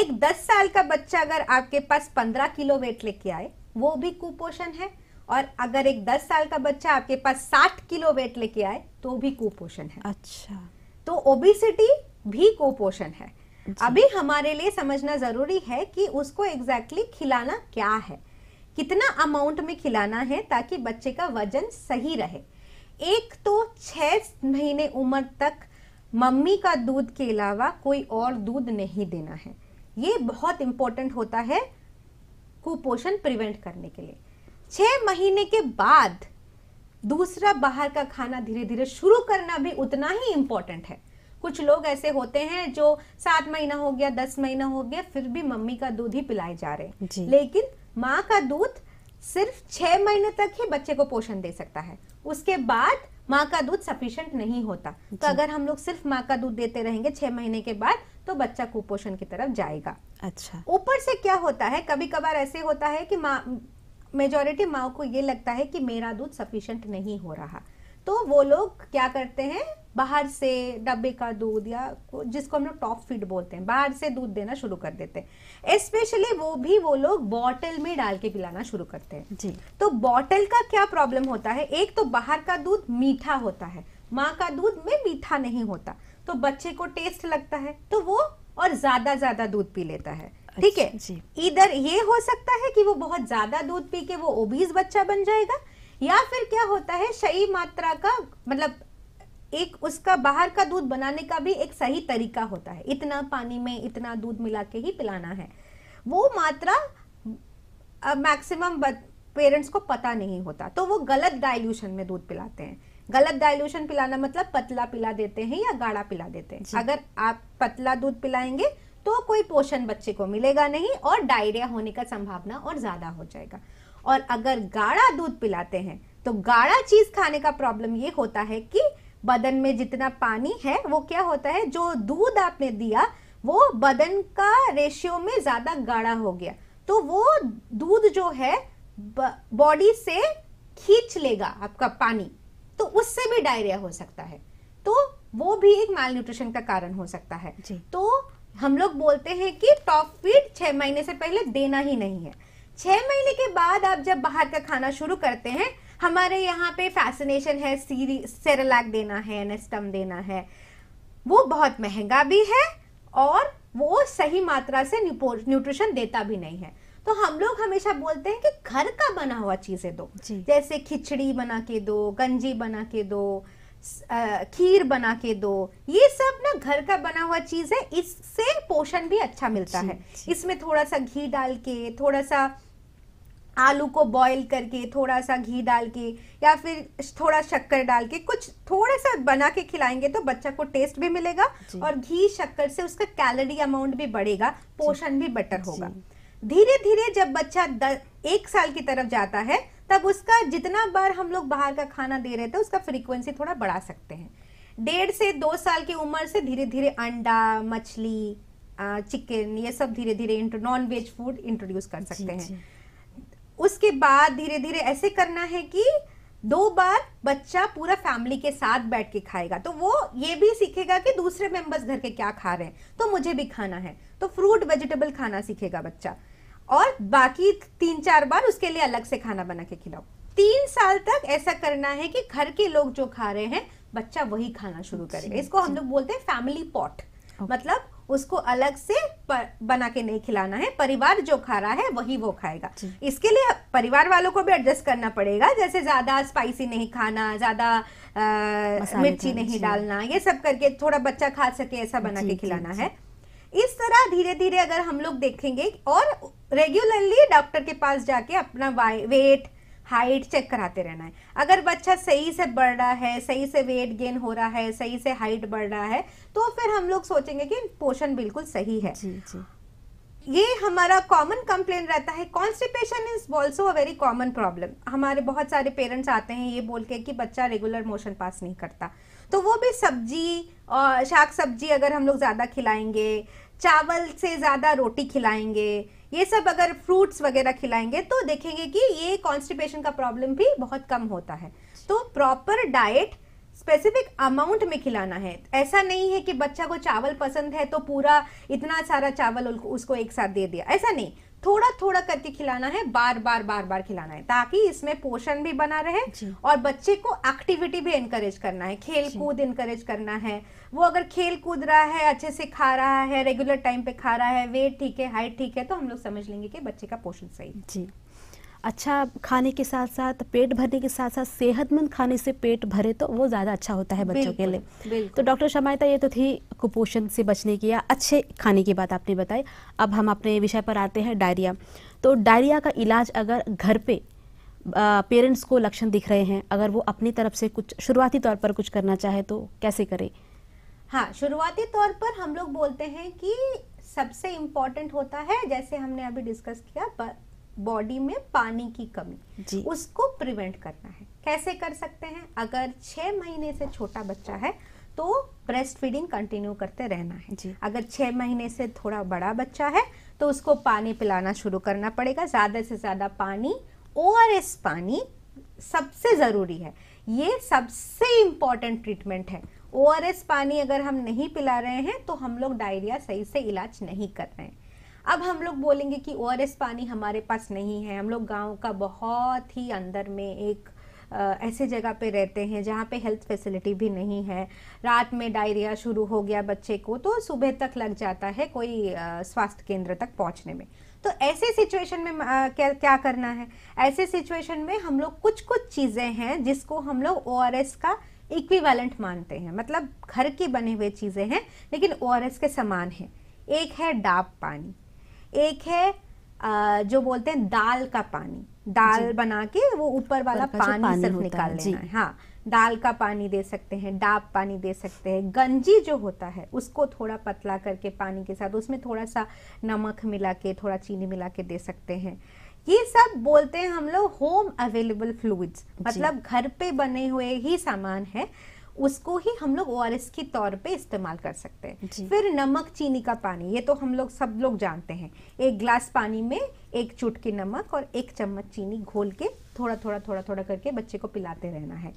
एक दस साल का बच्चा अगर आपके पास पंद्रह किलो वेट लेके आए वो भी कुपोषण है और अगर एक दस साल का बच्चा आपके पास साठ किलो वेट लेके आए तो भी कुपोषण है अच्छा तो ओबिसिटी भी कुपोषण है अभी हमारे लिए समझना ज़रूरी है कि उसको एग्जैक्टली exactly खिलाना क्या है कितना अमाउंट में खिलाना है ताकि बच्चे का वजन सही रहे एक तो छ महीने उम्र तक मम्मी का दूध के अलावा कोई और दूध नहीं देना है ये बहुत इंपॉर्टेंट होता है कुपोषण प्रिवेंट करने के लिए छ महीने के बाद दूसरा बाहर का खाना धीरे धीरे शुरू करना भी उतना ही इम्पोर्टेंट है कुछ लोग ऐसे होते हैं जो सात महीना हो गया दस महीना हो गया फिर भी मम्मी का दूध ही पिलाए जा रहे हैं लेकिन माँ का दूध सिर्फ छह महीने तक ही बच्चे को पोषण दे सकता है उसके बाद माँ का दूध सफिशियंट नहीं होता तो अगर हम लोग सिर्फ माँ का दूध देते रहेंगे छह महीने के बाद तो बच्चा कुपोषण की तरफ जाएगा अच्छा ऊपर से क्या होता है कभी कभार ऐसे होता है कि माँ मेजोरिटी माओ को ये लगता है कि मेरा दूध सफिशियंट नहीं हो रहा तो वो लोग क्या करते हैं बाहर से डब्बे का दूध या जिसको हम लोग टॉप फीड बोलते हैं बाहर से दूध देना शुरू कर देते हैं स्पेशली वो भी वो लोग बॉटल में डाल के पिलाना शुरू करते हैं जी तो बॉटल का क्या प्रॉब्लम होता है एक तो बाहर का दूध मीठा होता है माँ का दूध में मीठा नहीं होता तो बच्चे को टेस्ट लगता है तो वो और ज्यादा ज्यादा दूध पी लेता है ठीक है अच्छा, इधर ये हो सकता है कि वो बहुत ज्यादा दूध पी के वो ओबीज बच्चा बन जाएगा या फिर क्या होता है सही मात्रा का मतलब एक उसका बाहर का दूध बनाने का भी एक सही तरीका होता है इतना पानी में इतना दूध मिला के ही पिलाना है वो मात्रा मैक्सिमम पेरेंट्स को पता नहीं होता तो वो गलत डाइल्यूशन में दूध पिलाते हैं गलत डाइल्यूशन पिलाना मतलब पतला पिला देते हैं या गाढ़ा पिला देते हैं अगर आप पतला दूध पिलाएंगे तो कोई पोषण बच्चे को मिलेगा नहीं और डायरिया होने का संभावना और ज्यादा हो जाएगा और अगर गाढ़ा दूध पिलाते हैं तो गाढ़ा चीज़ खाने का प्रॉब्लम ये होता है कि बदन में जितना पानी है वो क्या होता है जो दूध आपने दिया वो बदन का रेशियो में ज़्यादा गाढ़ा हो गया तो वो दूध जो है बॉडी से खींच लेगा आपका पानी तो उससे भी डायरिया हो सकता है तो वो भी एक माल न्यूट्रिशन का कारण हो सकता है तो हम लोग बोलते हैं कि टॉप फीड छह महीने से पहले देना ही नहीं है छह महीने के बाद आप जब बाहर का खाना शुरू करते हैं हमारे यहाँ पे फैसिनेशन है सीरी सेरेलैक देना है एनेस्टम देना है वो बहुत महंगा भी है और वो सही मात्रा से न्यूट्रिशन देता भी नहीं है तो हम लोग हमेशा बोलते हैं कि घर का बना हुआ चीज़ें दो जैसे खिचड़ी बना के दो गंजी बना के दो खीर बना के दो ये सब ना घर का बना हुआ चीज़ है इससे पोषण भी अच्छा मिलता जी, है जी. इसमें थोड़ा सा घी डाल के थोड़ा सा आलू को बॉईल करके थोड़ा सा घी डाल के या फिर थोड़ा शक्कर डाल के कुछ थोड़ा सा बना के खिलाएंगे तो बच्चा को टेस्ट भी मिलेगा और घी शक्कर से उसका कैलोरी अमाउंट भी बढ़ेगा पोषण भी बेटर होगा धीरे धीरे जब बच्चा द, एक साल की तरफ जाता है तब उसका जितना बार हम लोग बाहर का खाना दे रहे थे उसका फ्रीक्वेंसी थोड़ा बढ़ा सकते हैं डेढ़ से दो साल की उम्र से धीरे धीरे अंडा मछली चिकन ये सब धीरे धीरे नॉन वेज फूड इंट्रोड्यूस कर सकते जी, हैं जी. उसके बाद धीरे धीरे ऐसे करना है कि दो बार बच्चा पूरा फैमिली के साथ बैठ के खाएगा तो वो ये भी सीखेगा कि दूसरे मेंबर्स घर के क्या खा रहे हैं तो मुझे भी खाना है तो फ्रूट वेजिटेबल खाना सीखेगा बच्चा और बाकी तीन चार बार उसके लिए अलग से खाना बना के खिलाओ तीन साल तक ऐसा करना है कि घर के लोग जो खा रहे हैं बच्चा वही खाना शुरू करेगा इसको हम लोग बोलते हैं फैमिली पॉट मतलब उसको अलग से पर, बना के नहीं खिलाना है परिवार जो खा रहा है वही वो खाएगा इसके लिए परिवार वालों को भी एडजस्ट करना पड़ेगा जैसे ज़्यादा स्पाइसी नहीं खाना ज़्यादा मिर्ची नहीं डालना ये सब करके थोड़ा बच्चा खा सके ऐसा बना के खिलाना है इस तरह धीरे धीरे अगर हम लोग देखेंगे और रेगुलरली डॉक्टर के पास जाके अपना वेट हाइट चेक कराते रहना है अगर बच्चा सही से बढ़ रहा है सही से वेट गेन हो रहा है सही से हाइट बढ़ रहा है तो फिर हम लोग सोचेंगे कि पोषण बिल्कुल सही है जी जी ये हमारा कॉमन कंप्लेन रहता है constipation is also a very common problem हमारे बहुत सारे पेरेंट्स आते हैं ये बोल के कि बच्चा रेगुलर मोशन पास नहीं करता तो वो भी सब्जी शाक सब्जी अगर हम लोग ज़्यादा खिलाएंगे चावल से ज़्यादा रोटी खिलाएंगे ये सब अगर फ्रूट्स वगैरह खिलाएंगे तो देखेंगे कि ये कॉन्स्टिपेशन का प्रॉब्लम भी बहुत कम होता है तो प्रॉपर डाइट स्पेसिफिक अमाउंट में खिलाना है ऐसा नहीं है कि बच्चा को चावल पसंद है तो पूरा इतना सारा चावल उसको एक साथ दे दिया ऐसा नहीं थोड़ा थोड़ा करके खिलाना है बार बार बार बार खिलाना है ताकि इसमें पोषण भी बना रहे और बच्चे को एक्टिविटी भी इनकरेज करना है खेल कूद इनकरेज करना है वो अगर खेल कूद रहा है अच्छे से खा रहा है रेगुलर टाइम पे खा रहा है वेट ठीक है हाइट ठीक है तो हम लोग समझ लेंगे कि बच्चे का पोषण सही जी अच्छा खाने के साथ साथ पेट भरने के साथ साथ सेहतमंद खाने से पेट भरे तो वो ज़्यादा अच्छा होता है बच्चों के लिए तो डॉक्टर शमायता ये तो थी कुपोषण से बचने की या अच्छे खाने की बात आपने बताई अब हम अपने विषय पर आते हैं डायरिया तो डायरिया का इलाज अगर घर पे पेरेंट्स को लक्षण दिख रहे हैं अगर वो अपनी तरफ से कुछ शुरुआती तौर पर कुछ करना चाहे तो कैसे करें हाँ शुरुआती तौर पर हम लोग बोलते हैं कि सबसे इम्पॉर्टेंट होता है जैसे हमने अभी डिस्कस किया बॉडी में पानी की कमी जी. उसको प्रिवेंट करना है कैसे कर सकते हैं अगर छ महीने से छोटा बच्चा है तो ब्रेस्ट फीडिंग कंटिन्यू करते रहना है जी. अगर छह महीने से थोड़ा बड़ा बच्चा है तो उसको पानी पिलाना शुरू करना पड़ेगा ज़्यादा से ज़्यादा पानी ओ पानी सबसे ज़रूरी है ये सबसे इंपॉर्टेंट ट्रीटमेंट है ओ पानी अगर हम नहीं पिला रहे हैं तो हम लोग डायरिया सही से इलाज नहीं कर रहे हैं अब हम लोग बोलेंगे कि ओ पानी हमारे पास नहीं है हम लोग गाँव का बहुत ही अंदर में एक ऐसे जगह पे रहते हैं जहाँ पे हेल्थ फैसिलिटी भी नहीं है रात में डायरिया शुरू हो गया बच्चे को तो सुबह तक लग जाता है कोई स्वास्थ्य केंद्र तक पहुँचने में तो ऐसे सिचुएशन में आ, क्या क्या करना है ऐसे सिचुएशन में हम लोग कुछ कुछ चीज़ें हैं जिसको हम लोग ओ का इक्विवेलेंट मानते हैं मतलब घर के बने हुए चीज़ें हैं लेकिन ओ के समान हैं एक है डाब पानी एक है आ, जो बोलते हैं दाल का पानी दाल बना के वो ऊपर वाला पानी, पानी सिर्फ निकाल लेना है हाँ दाल का पानी दे सकते हैं डाब पानी दे सकते हैं गंजी जो होता है उसको थोड़ा पतला करके पानी के साथ उसमें थोड़ा सा नमक मिला के थोड़ा चीनी मिला के दे सकते हैं ये सब बोलते हैं हम लोग होम अवेलेबल फ्लूड्स मतलब घर पे बने हुए ही सामान है उसको ही हम लोग ओ के तौर पे इस्तेमाल कर सकते हैं फिर नमक चीनी का पानी ये तो हम लोग सब लोग जानते हैं एक ग्लास पानी में एक चुटकी नमक और एक चम्मच चीनी घोल के थोड़ा थोड़ा थोड़ा थोड़ा करके बच्चे को पिलाते रहना है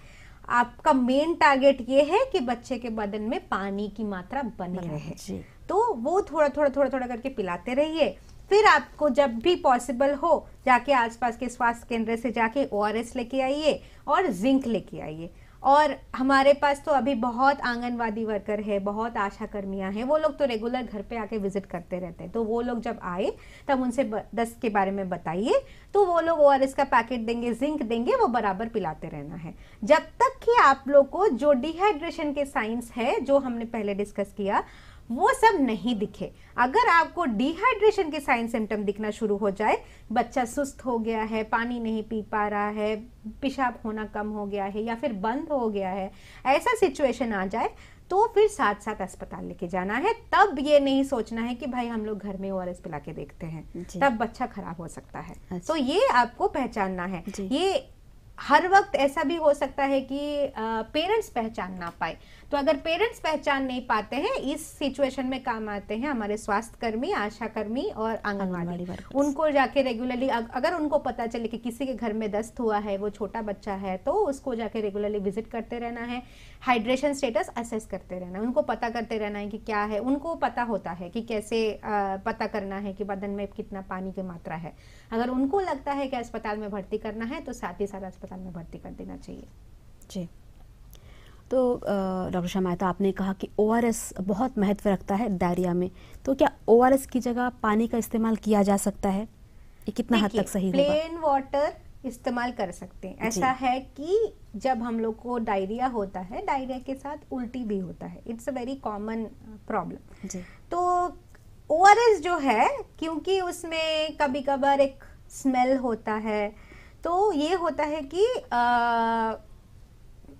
आपका मेन टारगेट ये है कि बच्चे के बदन में पानी की मात्रा बनी रहे तो वो थोड़ा थोड़ा थोड़ा थोड़ा करके पिलाते रहिए फिर आपको जब भी पॉसिबल हो जाके आसपास के स्वास्थ्य केंद्र से जाके ओ लेके आइए और जिंक लेके आइए और हमारे पास तो अभी बहुत आंगनवाड़ी वर्कर है बहुत आशा कर्मियाँ हैं वो लोग तो रेगुलर घर पे आके विजिट करते रहते हैं तो वो लोग जब आए तब उनसे दस के बारे में बताइए तो वो लोग ओ का पैकेट देंगे जिंक देंगे वो बराबर पिलाते रहना है जब तक कि आप लोग को जो डिहाइड्रेशन के साइंस है जो हमने पहले डिस्कस किया वो सब नहीं दिखे अगर आपको डिहाइड्रेशन के साइन सिम्टम दिखना शुरू हो जाए बच्चा सुस्त हो गया है पानी नहीं पी पा रहा है पेशाब होना कम हो गया है या फिर बंद हो गया है ऐसा सिचुएशन आ जाए तो फिर साथ साथ अस्पताल लेके जाना है तब ये नहीं सोचना है कि भाई हम लोग घर में ओर आर पिला के देखते हैं तब बच्चा खराब हो सकता है अच्छा। तो ये आपको पहचानना है ये हर वक्त ऐसा भी हो सकता है कि पेरेंट्स पहचान ना पाए तो अगर पेरेंट्स पहचान नहीं पाते हैं इस सिचुएशन में काम आते हैं हमारे स्वास्थ्य कर्मी आशा कर्मी और आंगनबाड़ी उनको जाके रेगुलरली अगर उनको पता चले कि किसी के घर में दस्त हुआ है वो छोटा बच्चा है तो उसको जाके रेगुलरली विजिट करते रहना है हाइड्रेशन स्टेटस असेस करते रहना है उनको पता करते रहना है कि क्या है उनको पता होता है कि कैसे पता करना है कि बदन में कितना पानी की मात्रा है अगर उनको लगता है कि अस्पताल में भर्ती करना है तो साथ ही साथ अस्पताल में भर्ती कर देना चाहिए जी तो डॉक्टर मेहता तो आपने कहा कि ओ बहुत महत्व रखता है डायरिया में तो क्या ओ की जगह पानी का इस्तेमाल किया जा सकता है ये कितना हद तक सही प्लेन वाटर इस्तेमाल कर सकते हैं ऐसा है कि जब हम लोग को डायरिया होता है डायरिया के साथ उल्टी भी होता है it's a very common problem तो ओ जो है क्योंकि उसमें कभी कभार एक स्मेल होता है तो ये होता है कि आ,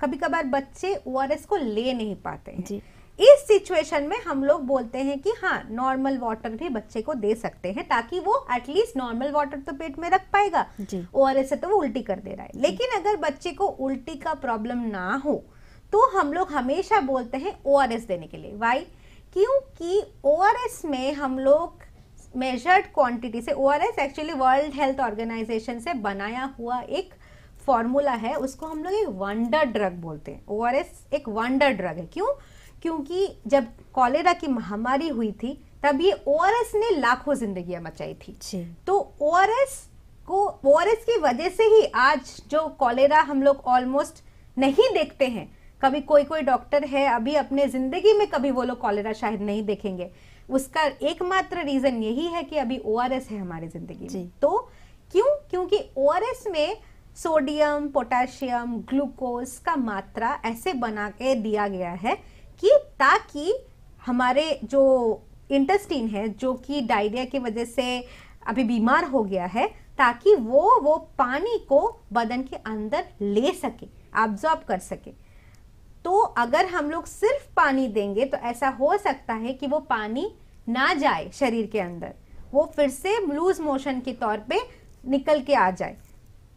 कभी कभार बच्चे ओ को ले नहीं पाते हैं जी इस सिचुएशन में हम लोग बोलते हैं कि हाँ नॉर्मल वाटर भी बच्चे को दे सकते हैं ताकि वो एटलीस्ट नॉर्मल वाटर तो पेट में रख पाएगा ओ आर से तो वो उल्टी कर दे रहा है लेकिन अगर बच्चे को उल्टी का प्रॉब्लम ना हो तो हम लोग हमेशा बोलते हैं ओ देने के लिए वाई क्योंकि ओ में हम लोग मेजर्ड क्वांटिटी से ओ एक्चुअली वर्ल्ड हेल्थ ऑर्गेनाइजेशन से बनाया हुआ एक फॉर्मूला है उसको हम लोग एक वंडर ड्रग बोलते हैं ओ एक वंडर ड्रग है क्यों क्योंकि जब कॉलेरा की महामारी हुई थी तब ये ओ ने लाखों जिंदगियां मचाई थी तो ओ को ओ की वजह से ही आज जो कॉलेरा हम लोग ऑलमोस्ट नहीं देखते हैं कभी कोई कोई डॉक्टर है अभी अपने जिंदगी में कभी वो लोग कॉलेरा शायद नहीं देखेंगे उसका एकमात्र रीजन यही है कि अभी ओ है हमारी जिंदगी में तो क्यों क्योंकि ओ में सोडियम पोटेशियम ग्लूकोज का मात्रा ऐसे बना के दिया गया है कि ताकि हमारे जो इंटेस्टिन है जो कि डायरिया की वजह से अभी बीमार हो गया है ताकि वो वो पानी को बदन के अंदर ले सके ऑब्जॉर्ब कर सके तो अगर हम लोग सिर्फ पानी देंगे तो ऐसा हो सकता है कि वो पानी ना जाए शरीर के अंदर वो फिर से लूज मोशन के तौर पे निकल के आ जाए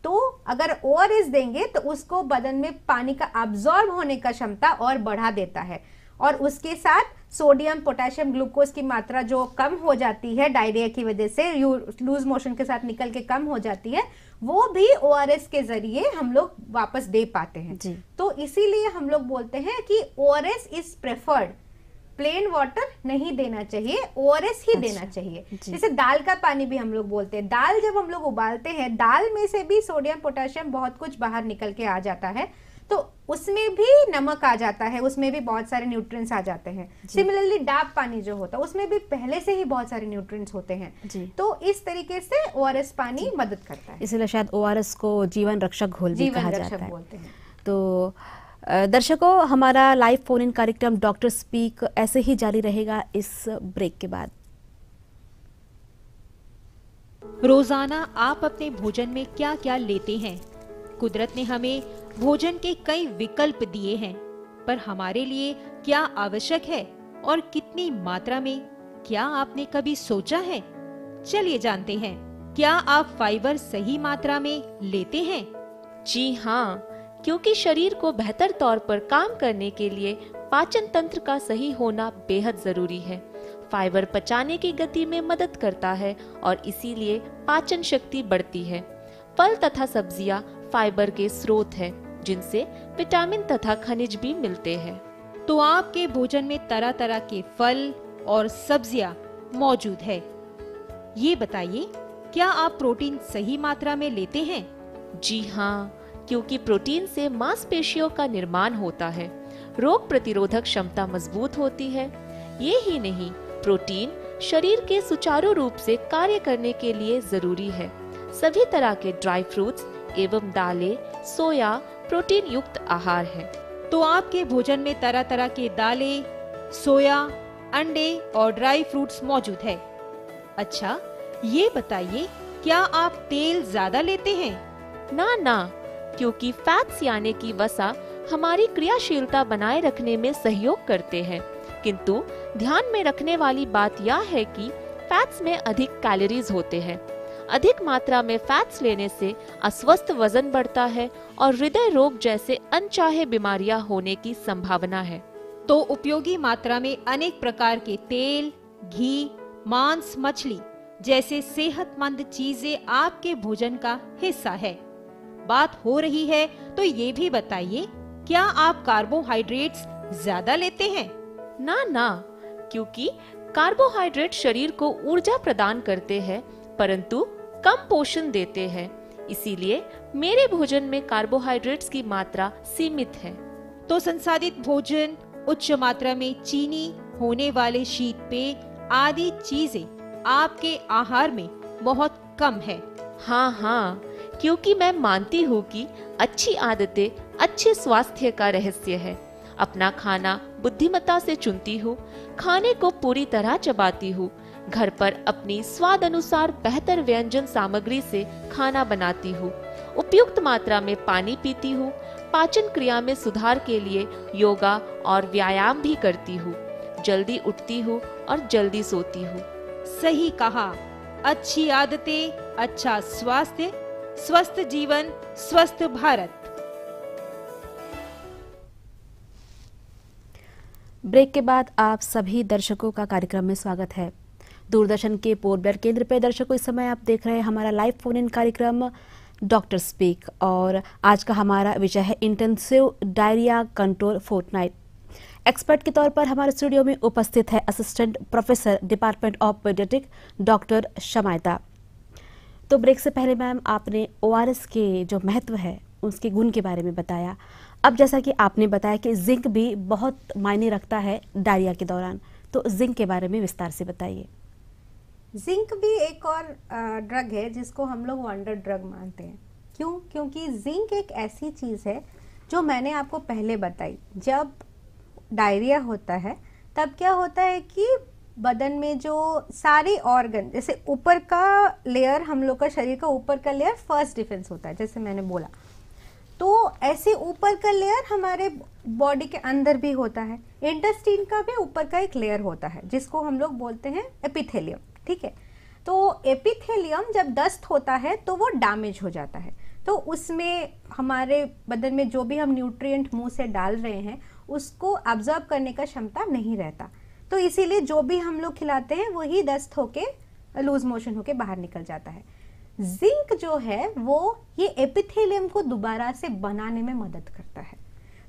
तो अगर और इस देंगे तो उसको बदन में पानी का अब्जॉर्ब होने का क्षमता और बढ़ा देता है और उसके साथ सोडियम पोटेशियम ग्लूकोज की मात्रा जो कम हो जाती है डायरिया की वजह से लूज मोशन के साथ निकल के कम हो जाती है वो भी ओ के जरिए हम लोग वापस दे पाते हैं तो इसीलिए हम लोग बोलते हैं कि ओ इज प्रेफर्ड प्लेन वाटर नहीं देना चाहिए ओ ही देना अच्छा। चाहिए जैसे दाल का पानी भी हम लोग बोलते हैं दाल जब हम लोग उबालते हैं दाल में से भी सोडियम पोटेशियम बहुत कुछ बाहर निकल के आ जाता है तो उसमें भी नमक आ जाता है उसमें भी बहुत सारे न्यूट्रिएंट्स आ जाते हैं सिमिलरली डाब पानी जो होता है उसमें भी पहले से ही बहुत सारे न्यूट्रिएंट्स होते हैं तो इस तरीके से ओ पानी मदद करता है इसलिए शायद ओ को जीवन रक्षक घोल जीवन कहा जाता है तो दर्शकों हमारा लाइव फोन इन कार्यक्रम डॉक्टर स्पीक ऐसे ही जारी रहेगा इस ब्रेक के बाद रोजाना आप अपने भोजन में क्या क्या लेते हैं कुदरत ने हमें भोजन के कई विकल्प दिए हैं पर हमारे लिए क्या आवश्यक है और कितनी मात्रा में क्या आपने कभी सोचा है चलिए जानते हैं क्या आप फाइबर सही मात्रा में लेते हैं जी हाँ क्योंकि शरीर को बेहतर तौर पर काम करने के लिए पाचन तंत्र का सही होना बेहद जरूरी है फाइबर पचाने की गति में मदद करता है और इसीलिए पाचन शक्ति बढ़ती है फल तथा सब्जियां फाइबर के स्रोत हैं, जिनसे विटामिन तथा खनिज भी मिलते हैं तो आपके भोजन में तरह तरह के फल और सब्जियां मौजूद है ये बताइए क्या आप प्रोटीन सही मात्रा में लेते हैं जी हाँ क्योंकि प्रोटीन से मांसपेशियों का निर्माण होता है रोग प्रतिरोधक क्षमता मजबूत होती है ये ही नहीं प्रोटीन शरीर के सुचारू रूप से कार्य करने के लिए जरूरी है सभी तरह के ड्राई फ्रूट्स एवं दालें सोया प्रोटीन युक्त आहार है तो आपके भोजन में तरह तरह के दालें सोया अंडे और ड्राई फ्रूट्स मौजूद है अच्छा ये बताइए क्या आप तेल ज्यादा लेते हैं ना ना क्योंकि फैट्स यानी कि वसा हमारी क्रियाशीलता बनाए रखने में सहयोग करते हैं किंतु ध्यान में रखने वाली बात यह है कि फैट्स में अधिक कैलोरीज होते हैं अधिक मात्रा में फैट्स लेने से अस्वस्थ वजन बढ़ता है और हृदय रोग जैसे अनचाहे बीमारियां होने की संभावना है तो उपयोगी मात्रा में अनेक प्रकार के तेल घी मांस मछली जैसे सेहतमंद चीजें आपके भोजन का हिस्सा है बात हो रही है तो ये भी बताइए क्या आप कार्बोहाइड्रेट्स ज्यादा लेते हैं ना ना क्योंकि कार्बोहाइड्रेट शरीर को ऊर्जा प्रदान करते हैं परंतु कम पोषण देते हैं इसीलिए मेरे भोजन में कार्बोहाइड्रेट्स की मात्रा सीमित है तो संसाधित भोजन उच्च मात्रा में चीनी होने वाले शीत पेय आदि चीजें आपके आहार में बहुत कम है हाँ हाँ क्योंकि मैं मानती हूँ कि अच्छी आदतें अच्छे स्वास्थ्य का रहस्य है अपना खाना बुद्धिमत्ता से चुनती हूँ खाने को पूरी तरह चबाती हूँ घर पर अपनी स्वाद अनुसार बेहतर व्यंजन सामग्री से खाना बनाती हूँ उपयुक्त मात्रा में पानी पीती हूँ पाचन क्रिया में सुधार के लिए योगा और व्यायाम भी करती हूँ जल्दी उठती हूँ और जल्दी सोती हूँ सही कहा अच्छी आदतें अच्छा स्वास्थ्य स्वस्थ जीवन स्वस्थ भारत ब्रेक के बाद आप सभी दर्शकों का कार्यक्रम में स्वागत है दूरदर्शन के पोरबेर केंद्र पर दर्शकों इस समय आप देख रहे हैं हमारा लाइव फोन इन कार्यक्रम डॉक्टर स्पीक और आज का हमारा विषय है intensive diarrhoea control fortnight expert के तौर पर हमारे स्टूडियो में उपस्थित है assistant professor department of paediatric doctor शमायता तो ब्रेक से पहले मैम आपने ओ के जो महत्व है उसके गुण के बारे में बताया अब जैसा कि आपने बताया कि जिंक भी बहुत मायने रखता है डायरिया के दौरान तो जिंक के बारे में विस्तार से बताइए जिंक भी एक और ड्रग है जिसको हम लोग वंडर ड्रग मानते हैं क्यों क्योंकि जिंक एक ऐसी चीज़ है जो मैंने आपको पहले बताई जब डायरिया होता है तब क्या होता है कि बदन में जो सारे ऑर्गन जैसे ऊपर का लेयर हम लोग का शरीर का ऊपर का लेयर फर्स्ट डिफेंस होता है जैसे मैंने बोला तो ऐसे ऊपर का लेयर हमारे बॉडी के अंदर भी होता है इंटेस्टीन का भी ऊपर का एक लेयर होता है जिसको हम लोग बोलते हैं एपिथेलियम ठीक है तो एपिथेलियम जब दस्त होता है तो वो डैमेज हो जाता है तो उसमें हमारे बदन में जो भी हम न्यूट्रिएंट मुंह से डाल रहे हैं उसको ऑब्जर्व करने का क्षमता नहीं रहता तो इसीलिए जो भी हम लोग खिलाते हैं वही दस्त होके लूज मोशन होके बाहर निकल जाता है जिंक जो है वो ये एपिथेलियम को दोबारा से बनाने में मदद करता है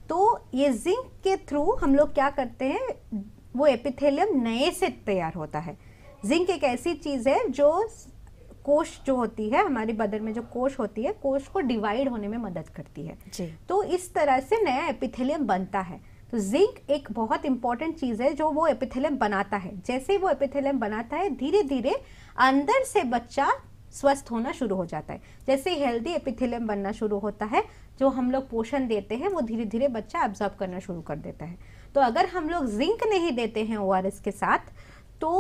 तो ये जिंक के थ्रू हम लोग क्या करते हैं वो एपिथेलियम नए से तैयार होता है जिंक एक ऐसी चीज़ है जो कोश जो होती है हमारी बदन में जो कोश होती है कोश को डिवाइड होने में मदद करती है जी। तो इस तरह से नया एपिथेलियम बनता है तो जिंक एक बहुत इंपॉर्टेंट चीज़ है जो वो एपिथेलियम बनाता है जैसे ही वो एपिथेलियम बनाता है धीरे धीरे अंदर से बच्चा स्वस्थ होना शुरू हो जाता है जैसे हेल्दी एपिथेलियम बनना शुरू होता है जो हम लोग पोषण देते हैं वो धीरे धीरे बच्चा एब्जॉर्ब करना शुरू कर देता है तो अगर हम लोग जिंक नहीं देते हैं ओ के साथ तो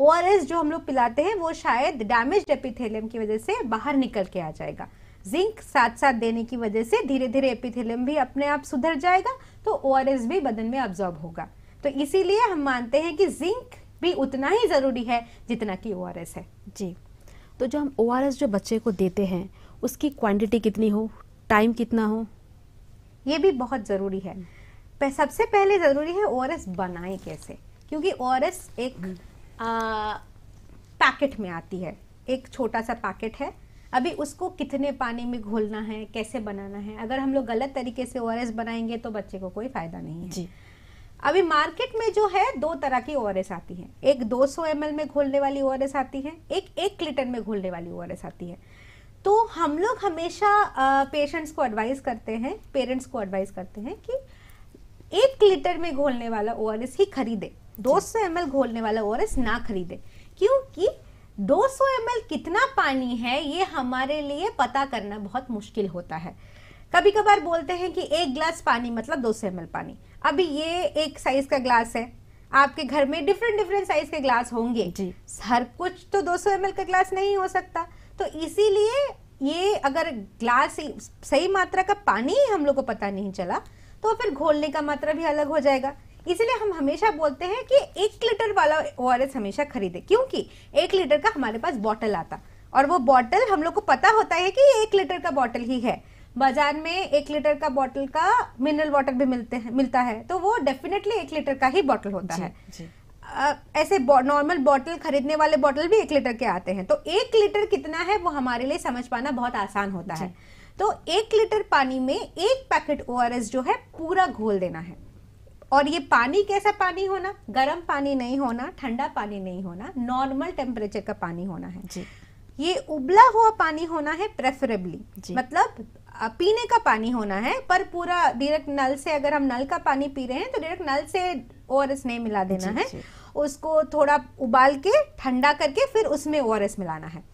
ओ जो हम लोग पिलाते हैं वो शायद डैमेज एपिथेलियम की वजह से बाहर निकल के आ जाएगा जिंक साथ साथ देने की वजह से धीरे धीरे एपिथेलियम भी अपने आप सुधर जाएगा तो ओ भी बदन में ऑब्जॉर्ब होगा तो इसीलिए हम मानते हैं कि जिंक भी उतना ही ज़रूरी है जितना कि ओ है जी तो जो हम ओ जो बच्चे को देते हैं उसकी क्वांटिटी कितनी हो टाइम कितना हो ये भी बहुत ज़रूरी है सबसे पहले ज़रूरी है ओ बनाएं कैसे क्योंकि ओ एक हम्म। आ, पैकेट में आती है एक छोटा सा पैकेट है अभी उसको कितने पानी में घोलना है कैसे बनाना है अगर हम लोग गलत तरीके से ओ बनाएंगे तो बच्चे को कोई फ़ायदा नहीं है जी अभी मार्केट में जो है दो तरह की ओ आती है एक 200 सौ में घोलने वाली ओ आती है एक एक लीटर में घोलने वाली ओ आती है तो हम लोग हमेशा पेशेंट्स को एडवाइस करते हैं पेरेंट्स को एडवाइस करते हैं कि एक लीटर में घोलने वाला ओ ही खरीदे दो सौ एम घोलने वाला ओ ना खरीदे क्योंकि 200 सौ कितना पानी है ये हमारे लिए पता करना बहुत मुश्किल होता है कभी कभार बोलते हैं कि एक ग्लास पानी मतलब 200 सौ पानी अभी ये एक साइज का ग्लास है आपके घर में डिफरेंट डिफरेंट साइज के ग्लास होंगे जी हर कुछ तो 200 सौ का ग्लास नहीं हो सकता तो इसीलिए ये अगर ग्लास सही मात्रा का पानी ही हम लोग को पता नहीं चला तो फिर घोलने का मात्रा भी अलग हो जाएगा इसलिए हम हमेशा बोलते हैं कि एक लीटर वाला ओ हमेशा खरीदे क्योंकि एक लीटर का हमारे पास बॉटल आता और वो बॉटल हम लोग को पता होता है कि एक लीटर का बॉटल ही है बाजार में एक लीटर का बॉटल का मिनरल वाटर भी मिलते हैं मिलता है तो वो डेफिनेटली एक लीटर का ही बॉटल होता जी, है जी. आ, ऐसे नॉर्मल बॉटल खरीदने वाले बॉटल भी एक लीटर के आते हैं तो एक लीटर कितना है वो हमारे लिए समझ पाना बहुत आसान होता है तो एक लीटर पानी में एक पैकेट ओ जो है पूरा घोल देना है और ये पानी कैसा पानी होना गर्म पानी नहीं होना ठंडा पानी नहीं होना नॉर्मल टेम्परेचर का पानी होना है जी ये उबला हुआ पानी होना है प्रेफरेबली मतलब पीने का पानी होना है पर पूरा डायरेक्ट नल से अगर हम नल का पानी पी रहे हैं तो डायरेक्ट नल से ओ नहीं मिला देना जी, है जी. उसको थोड़ा उबाल के ठंडा करके फिर उसमें ओ मिलाना है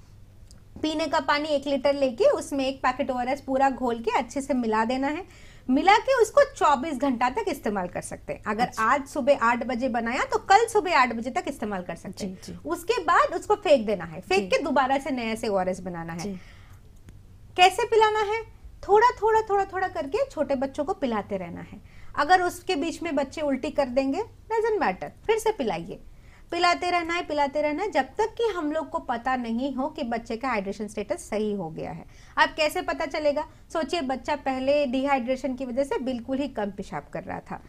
पीने का पानी एक लीटर लेके उसमें एक पैकेट ओ पूरा घोल के अच्छे से मिला देना है मिला के उसको 24 घंटा तक इस्तेमाल कर सकते हैं अगर अच्छा। आज सुबह आठ बजे बनाया तो कल सुबह आठ बजे तक इस्तेमाल कर सकते हैं उसके बाद उसको फेंक देना है फेंक के दोबारा से नया से ओर बनाना है कैसे पिलाना है थोड़ा थोड़ा थोड़ा थोड़ा करके छोटे बच्चों को पिलाते रहना है अगर उसके बीच में बच्चे उल्टी कर देंगे डजेंट मैटर फिर से पिलाइए पिलाते रहना है पिलाते रहना है जब तक कि हम लोग को पता नहीं हो कि बच्चे का हाइड्रेशन स्टेटस सही हो गया है अब कैसे पता चलेगा सोचिए बच्चा पहले डिहाइड्रेशन की वजह से बिल्कुल ही कम पेशाब कर रहा था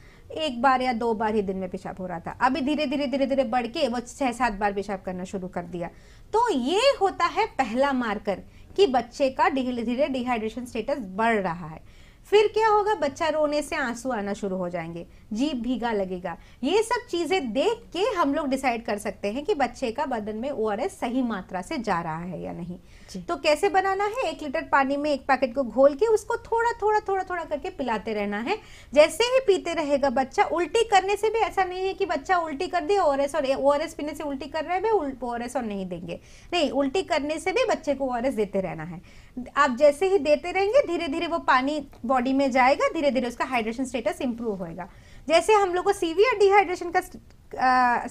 एक बार या दो बार ही दिन में पेशाब हो रहा था अभी धीरे धीरे धीरे धीरे बढ़ के वो छः सात बार पेशाब करना शुरू कर दिया तो ये होता है पहला मार्कर कि बच्चे का धीरे धीरे डिहाइड्रेशन स्टेटस बढ़ रहा है फिर क्या होगा बच्चा रोने से आंसू आना शुरू हो जाएंगे जीप भीगा लगेगा ये सब चीज़ें देख के हम लोग डिसाइड कर सकते हैं कि बच्चे का बदन में ओ सही मात्रा से जा रहा है या नहीं तो कैसे बनाना है एक लीटर पानी में एक पैकेट को घोल के उसको थोड़ा थोड़ा थोड़ा थोड़ा करके पिलाते रहना है जैसे ही पीते रहेगा बच्चा उल्टी करने से भी ऐसा नहीं है कि बच्चा उल्टी कर दे ओ और ओ पीने से उल्टी कर रहे हैं ओ और नहीं देंगे नहीं उल्टी करने से भी बच्चे को ओ देते रहना है आप जैसे ही देते रहेंगे धीरे धीरे वो पानी बॉडी में जाएगा धीरे धीरे उसका हाइड्रेशन स्टेटस इंप्रूव होएगा जैसे हम लोग को सीवियर डिहाइड्रेशन का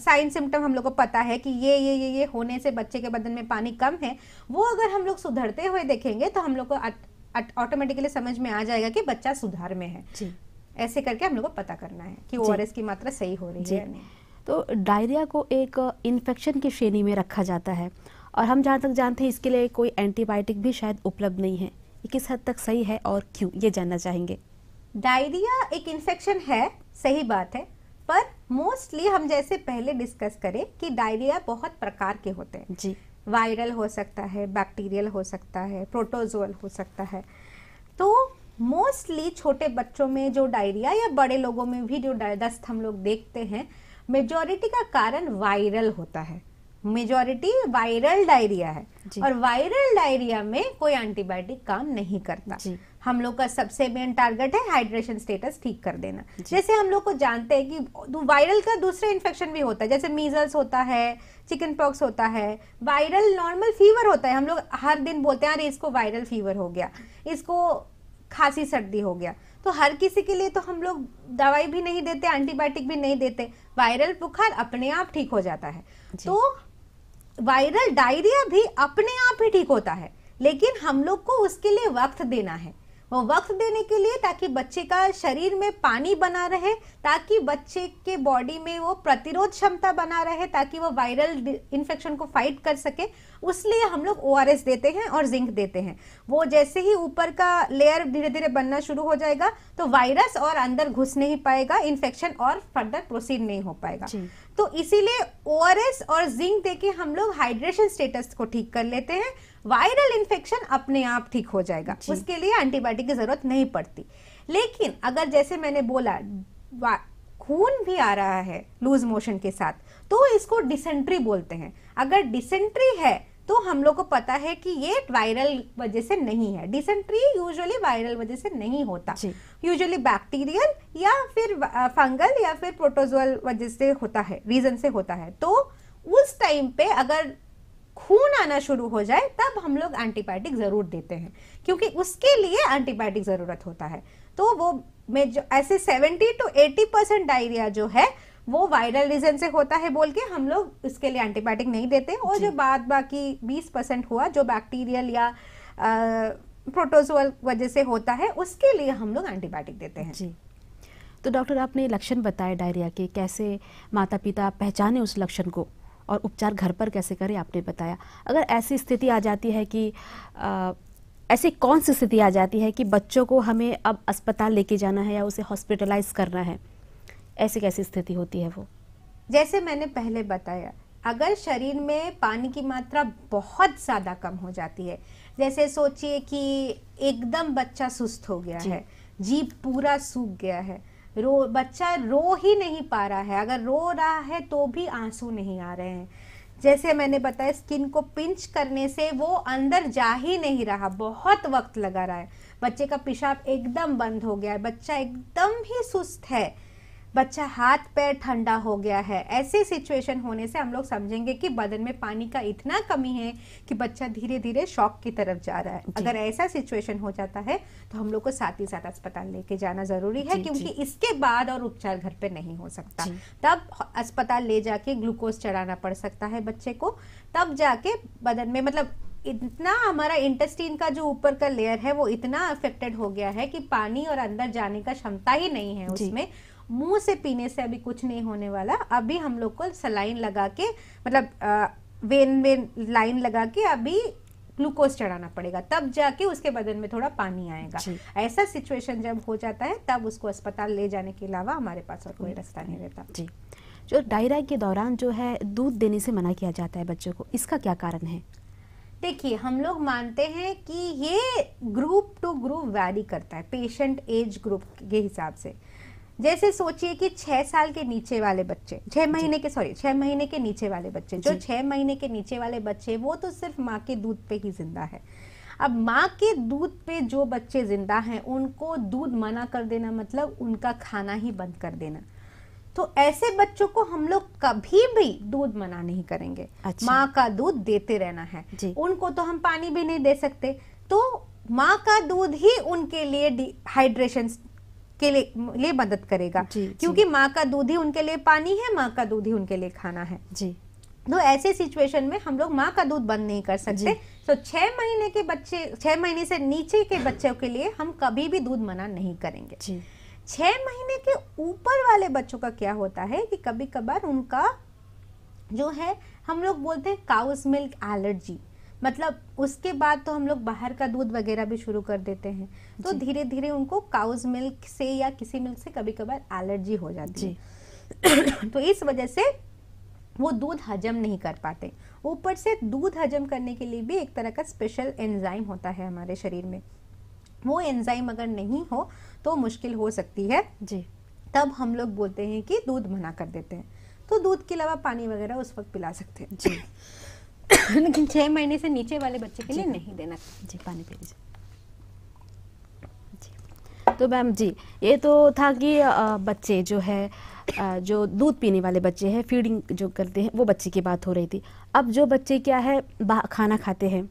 साइन सिम्टम हम लोग को पता है कि ये ये ये ये होने से बच्चे के बदन में पानी कम है वो अगर हम लोग सुधरते हुए देखेंगे तो हम लोग को ऑटोमेटिकली समझ में आ जाएगा कि बच्चा सुधार में है ऐसे करके हम लोग को पता करना है कि ओ की मात्रा सही हो रही है तो डायरिया को एक इन्फेक्शन की श्रेणी में रखा जाता है और हम जहाँ तक जानते हैं इसके लिए कोई एंटीबायोटिक भी शायद उपलब्ध नहीं है ये किस हद तक सही है और क्यों ये जानना चाहेंगे डायरिया एक इन्फेक्शन है सही बात है पर मोस्टली हम जैसे पहले डिस्कस करें कि डायरिया बहुत प्रकार के होते हैं जी वायरल हो सकता है बैक्टीरियल हो सकता है प्रोटोजोअल हो सकता है तो मोस्टली छोटे बच्चों में जो डायरिया या बड़े लोगों में भी जो दस्त हम लोग देखते हैं मेजोरिटी का कारण वायरल होता है मेजोरिटी वायरल डायरिया है और वायरल डायरिया में कोई एंटीबायोटिक काम नहीं करता हम लोग का सबसे मेन टारगेट है हाइड्रेशन स्टेटस ठीक कर देना जैसे हम लोग को जानते हैं कि वायरल का दूसरे इन्फेक्शन भी होता है जैसे मीजल्स होता है चिकन पॉक्स होता है वायरल नॉर्मल फीवर होता है हम लोग हर दिन बोलते हैं अरे इसको वायरल फीवर हो गया इसको खांसी सर्दी हो गया तो हर किसी के लिए तो हम लोग दवाई भी नहीं देते एंटीबायोटिक भी नहीं देते वायरल बुखार अपने आप ठीक हो जाता है तो वायरल डायरिया भी अपने आप ही ठीक होता है लेकिन हम लोग को उसके लिए वक्त देना है वो वक्त देने के लिए ताकि बच्चे का शरीर में पानी बना रहे ताकि बच्चे के बॉडी में वो प्रतिरोध क्षमता बना रहे ताकि वो वायरल इन्फेक्शन को फाइट कर सके लिए हम लोग ओ देते हैं और जिंक देते हैं वो जैसे ही ऊपर का लेयर धीरे धीरे बनना शुरू हो जाएगा तो वायरस और अंदर घुस नहीं पाएगा इन्फेक्शन और फर्दर प्रोसीड नहीं हो पाएगा तो इसीलिए ओ और जिंक देके हम लोग हाइड्रेशन स्टेटस को ठीक कर लेते हैं वायरल इन्फेक्शन अपने आप ठीक हो जाएगा उसके लिए एंटीबायोटिक की जरूरत नहीं पड़ती लेकिन अगर जैसे मैंने बोला खून भी आ रहा है लूज मोशन के साथ तो इसको डिसेंट्री बोलते हैं अगर डिसेंट्री है तो हम लोग को पता है कि ये वायरल वजह से नहीं है डिसेंट्री यूजुअली वायरल वजह से नहीं होता यूजुअली बैक्टीरियल या फिर फंगल या फिर प्रोटोजोअल वजह से होता है रीजन से होता है तो उस टाइम पे अगर खून आना शुरू हो जाए तब हम लोग एंटीबायोटिक ज़रूर देते हैं क्योंकि उसके लिए एंटीबायोटिक ज़रूरत होता है तो वो में जो ऐसे 70 टू 80 परसेंट डायरिया जो है वो वायरल रीजन से होता है बोल के हम लोग उसके लिए एंटीबायोटिक नहीं देते और जो बाद बाकी 20 परसेंट हुआ जो बैक्टीरियल या प्रोटोजोअल वजह से होता है उसके लिए हम लोग एंटीबायोटिक देते हैं जी तो डॉक्टर आपने लक्षण बताए डायरिया के कैसे माता पिता पहचाने उस लक्षण को और उपचार घर पर कैसे करें आपने बताया अगर ऐसी स्थिति आ जाती है कि ऐसी कौन सी स्थिति आ जाती है कि बच्चों को हमें अब अस्पताल लेके जाना है या उसे हॉस्पिटलाइज करना है ऐसी कैसी स्थिति होती है वो जैसे मैंने पहले बताया अगर शरीर में पानी की मात्रा बहुत ज़्यादा कम हो जाती है जैसे सोचिए कि एकदम बच्चा सुस्त हो गया है जीप पूरा सूख गया है रो बच्चा रो ही नहीं पा रहा है अगर रो रहा है तो भी आंसू नहीं आ रहे हैं जैसे मैंने बताया स्किन को पिंच करने से वो अंदर जा ही नहीं रहा बहुत वक्त लगा रहा है बच्चे का पेशाब एकदम बंद हो गया है बच्चा एकदम ही सुस्त है बच्चा हाथ पैर ठंडा हो गया है ऐसी सिचुएशन होने से हम लोग समझेंगे कि बदन में पानी का इतना कमी है कि बच्चा धीरे धीरे शॉक की तरफ जा रहा है अगर ऐसा सिचुएशन हो जाता है तो हम लोग को साथ ही साथ अस्पताल लेके जाना जरूरी है क्योंकि इसके बाद और उपचार घर पे नहीं हो सकता तब अस्पताल ले जाके ग्लूकोज चढ़ाना पड़ सकता है बच्चे को तब जाके बदन में मतलब इतना हमारा इंटेस्टिन का जो ऊपर का लेयर है वो इतना अफेक्टेड हो गया है कि पानी और अंदर जाने का क्षमता ही नहीं है उसमें मुंह से पीने से अभी कुछ नहीं होने वाला अभी हम लोग को सलाइन लगा के मतलब वेन वेन लाइन लगा के अभी ग्लूकोज चढ़ाना पड़ेगा तब जाके उसके बदन में थोड़ा पानी आएगा ऐसा सिचुएशन जब हो जाता है तब उसको अस्पताल ले जाने के अलावा हमारे पास और कोई रास्ता नहीं रहता जी जो डायरा के दौरान जो है दूध देने से मना किया जाता है बच्चों को इसका क्या कारण है देखिए हम लोग मानते हैं कि ये ग्रुप टू ग्रुप वैरी करता है पेशेंट एज ग्रुप के हिसाब से जैसे सोचिए कि छह साल के नीचे वाले बच्चे छह महीने के सॉरी छह महीने के नीचे वाले बच्चे जो छह महीने के नीचे वाले बच्चे वो तो सिर्फ माँ के दूध पे ही जिंदा है अब माँ के दूध पे जो बच्चे जिंदा हैं उनको दूध मना कर देना मतलब उनका खाना ही बंद कर देना तो ऐसे बच्चों को हम लोग कभी भी दूध मना नहीं करेंगे अच्छा। माँ का दूध देते रहना है उनको तो हम पानी भी नहीं दे सकते तो माँ का दूध ही उनके लिए हाइड्रेशन के लिए मदद करेगा क्योंकि माँ का दूध ही उनके लिए पानी है माँ का दूध ही उनके लिए खाना है जी तो ऐसे सिचुएशन में हम लोग माँ का दूध बंद नहीं कर सकते तो छह महीने के बच्चे छह महीने से नीचे के बच्चों के लिए हम कभी भी दूध मना नहीं करेंगे छह महीने के ऊपर वाले बच्चों का क्या होता है कि कभी कभार उनका जो है हम लोग बोलते हैं काउस मिल्क एलर्जी मतलब उसके बाद तो हम लोग बाहर का दूध वगैरह भी शुरू कर देते हैं तो धीरे धीरे उनको काउज मिल्क से या किसी मिल्क से कभी कभार एलर्जी हो जाती है तो इस वजह से वो दूध हजम नहीं कर पाते ऊपर से दूध हजम करने के लिए भी एक तरह का स्पेशल एंजाइम होता है हमारे शरीर में वो एंजाइम अगर नहीं हो तो मुश्किल हो सकती है जी तब हम लोग बोलते हैं कि दूध मना कर देते हैं तो दूध के अलावा पानी वगैरह उस वक्त पिला सकते हैं जी लेकिन छः महीने से नीचे वाले बच्चे के लिए नहीं देना जी पानी पी लीजिए तो मैम जी ये तो था कि बच्चे जो है जो दूध पीने वाले बच्चे हैं फीडिंग जो करते हैं वो बच्चे की बात हो रही थी अब जो बच्चे क्या है खाना खाते हैं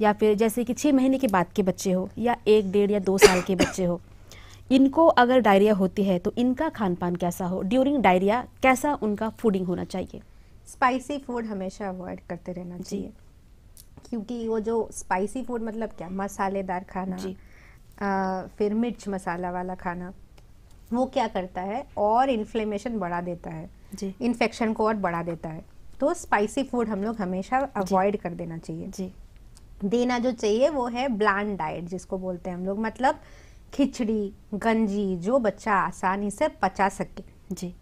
या फिर जैसे कि छः महीने के बाद के बच्चे हो या एक डेढ़ या दो साल के बच्चे हो इनको अगर डायरिया होती है तो इनका खान पान कैसा हो ड्यूरिंग डायरिया कैसा उनका फूडिंग होना चाहिए स्पाइसी फूड हमेशा अवॉइड करते रहना चाहिए क्योंकि वो जो स्पाइसी फूड मतलब क्या मसालेदार खाना आ, फिर मिर्च मसाला वाला खाना वो क्या करता है और इन्फ्लेमेशन बढ़ा देता है इन्फेक्शन को और बढ़ा देता है तो स्पाइसी फूड हम लोग हमेशा अवॉइड कर देना चाहिए जी देना जो चाहिए वो है ब्लान डाइट जिसको बोलते हैं हम लोग मतलब खिचड़ी गंजी जो बच्चा आसानी से पचा सके जी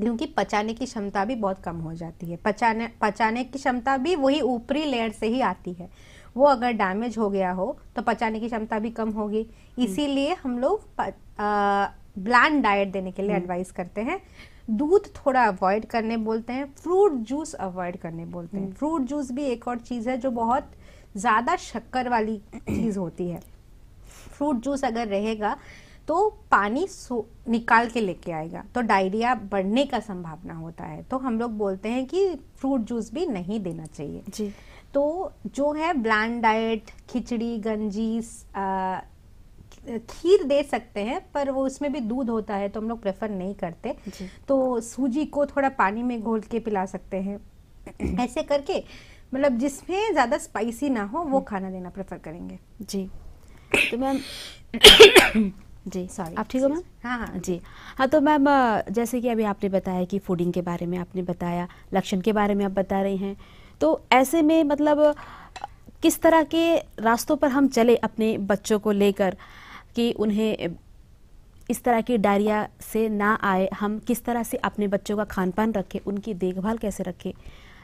क्योंकि पचाने की क्षमता भी बहुत कम हो जाती है पचाने पचाने की क्षमता भी वही ऊपरी लेयर से ही आती है वो अगर डैमेज हो गया हो तो पचाने की क्षमता भी कम होगी हम्म। इसीलिए हम लोग ब्लैंड डाइट देने के लिए एडवाइस हम्म। करते हैं दूध थोड़ा अवॉइड करने बोलते हैं फ्रूट जूस अवॉइड करने बोलते हैं फ्रूट हम्म। जूस भी एक और चीज़ है जो बहुत ज़्यादा शक्कर वाली चीज़ होती है फ्रूट जूस अगर रहेगा तो पानी निकाल के लेके आएगा तो डायरिया बढ़ने का संभावना होता है तो हम लोग बोलते हैं कि फ्रूट जूस भी नहीं देना चाहिए जी तो जो है ब्लैंड डाइट खिचड़ी गंजी खीर दे सकते हैं पर वो उसमें भी दूध होता है तो हम लोग प्रेफर नहीं करते तो सूजी को थोड़ा पानी में घोल के पिला सकते हैं (clears throat) ऐसे करके मतलब जिसमें ज़्यादा स्पाइसी ना हो वो खाना देना प्रेफर करेंगे जी तो मैम (clears throat) जी सॉरी आप ठीक हो मैम हाँ हाँ जी हाँ तो मैम जैसे कि अभी आपने बताया कि फूडिंग के बारे में आपने बताया लक्षण के बारे में आप बता रहे हैं तो ऐसे में मतलब किस तरह के रास्तों पर हम चले अपने बच्चों को लेकर कि उन्हें इस तरह की डायरिया से ना आए हम किस तरह से अपने बच्चों का खान पान रखें उनकी देखभाल कैसे रखें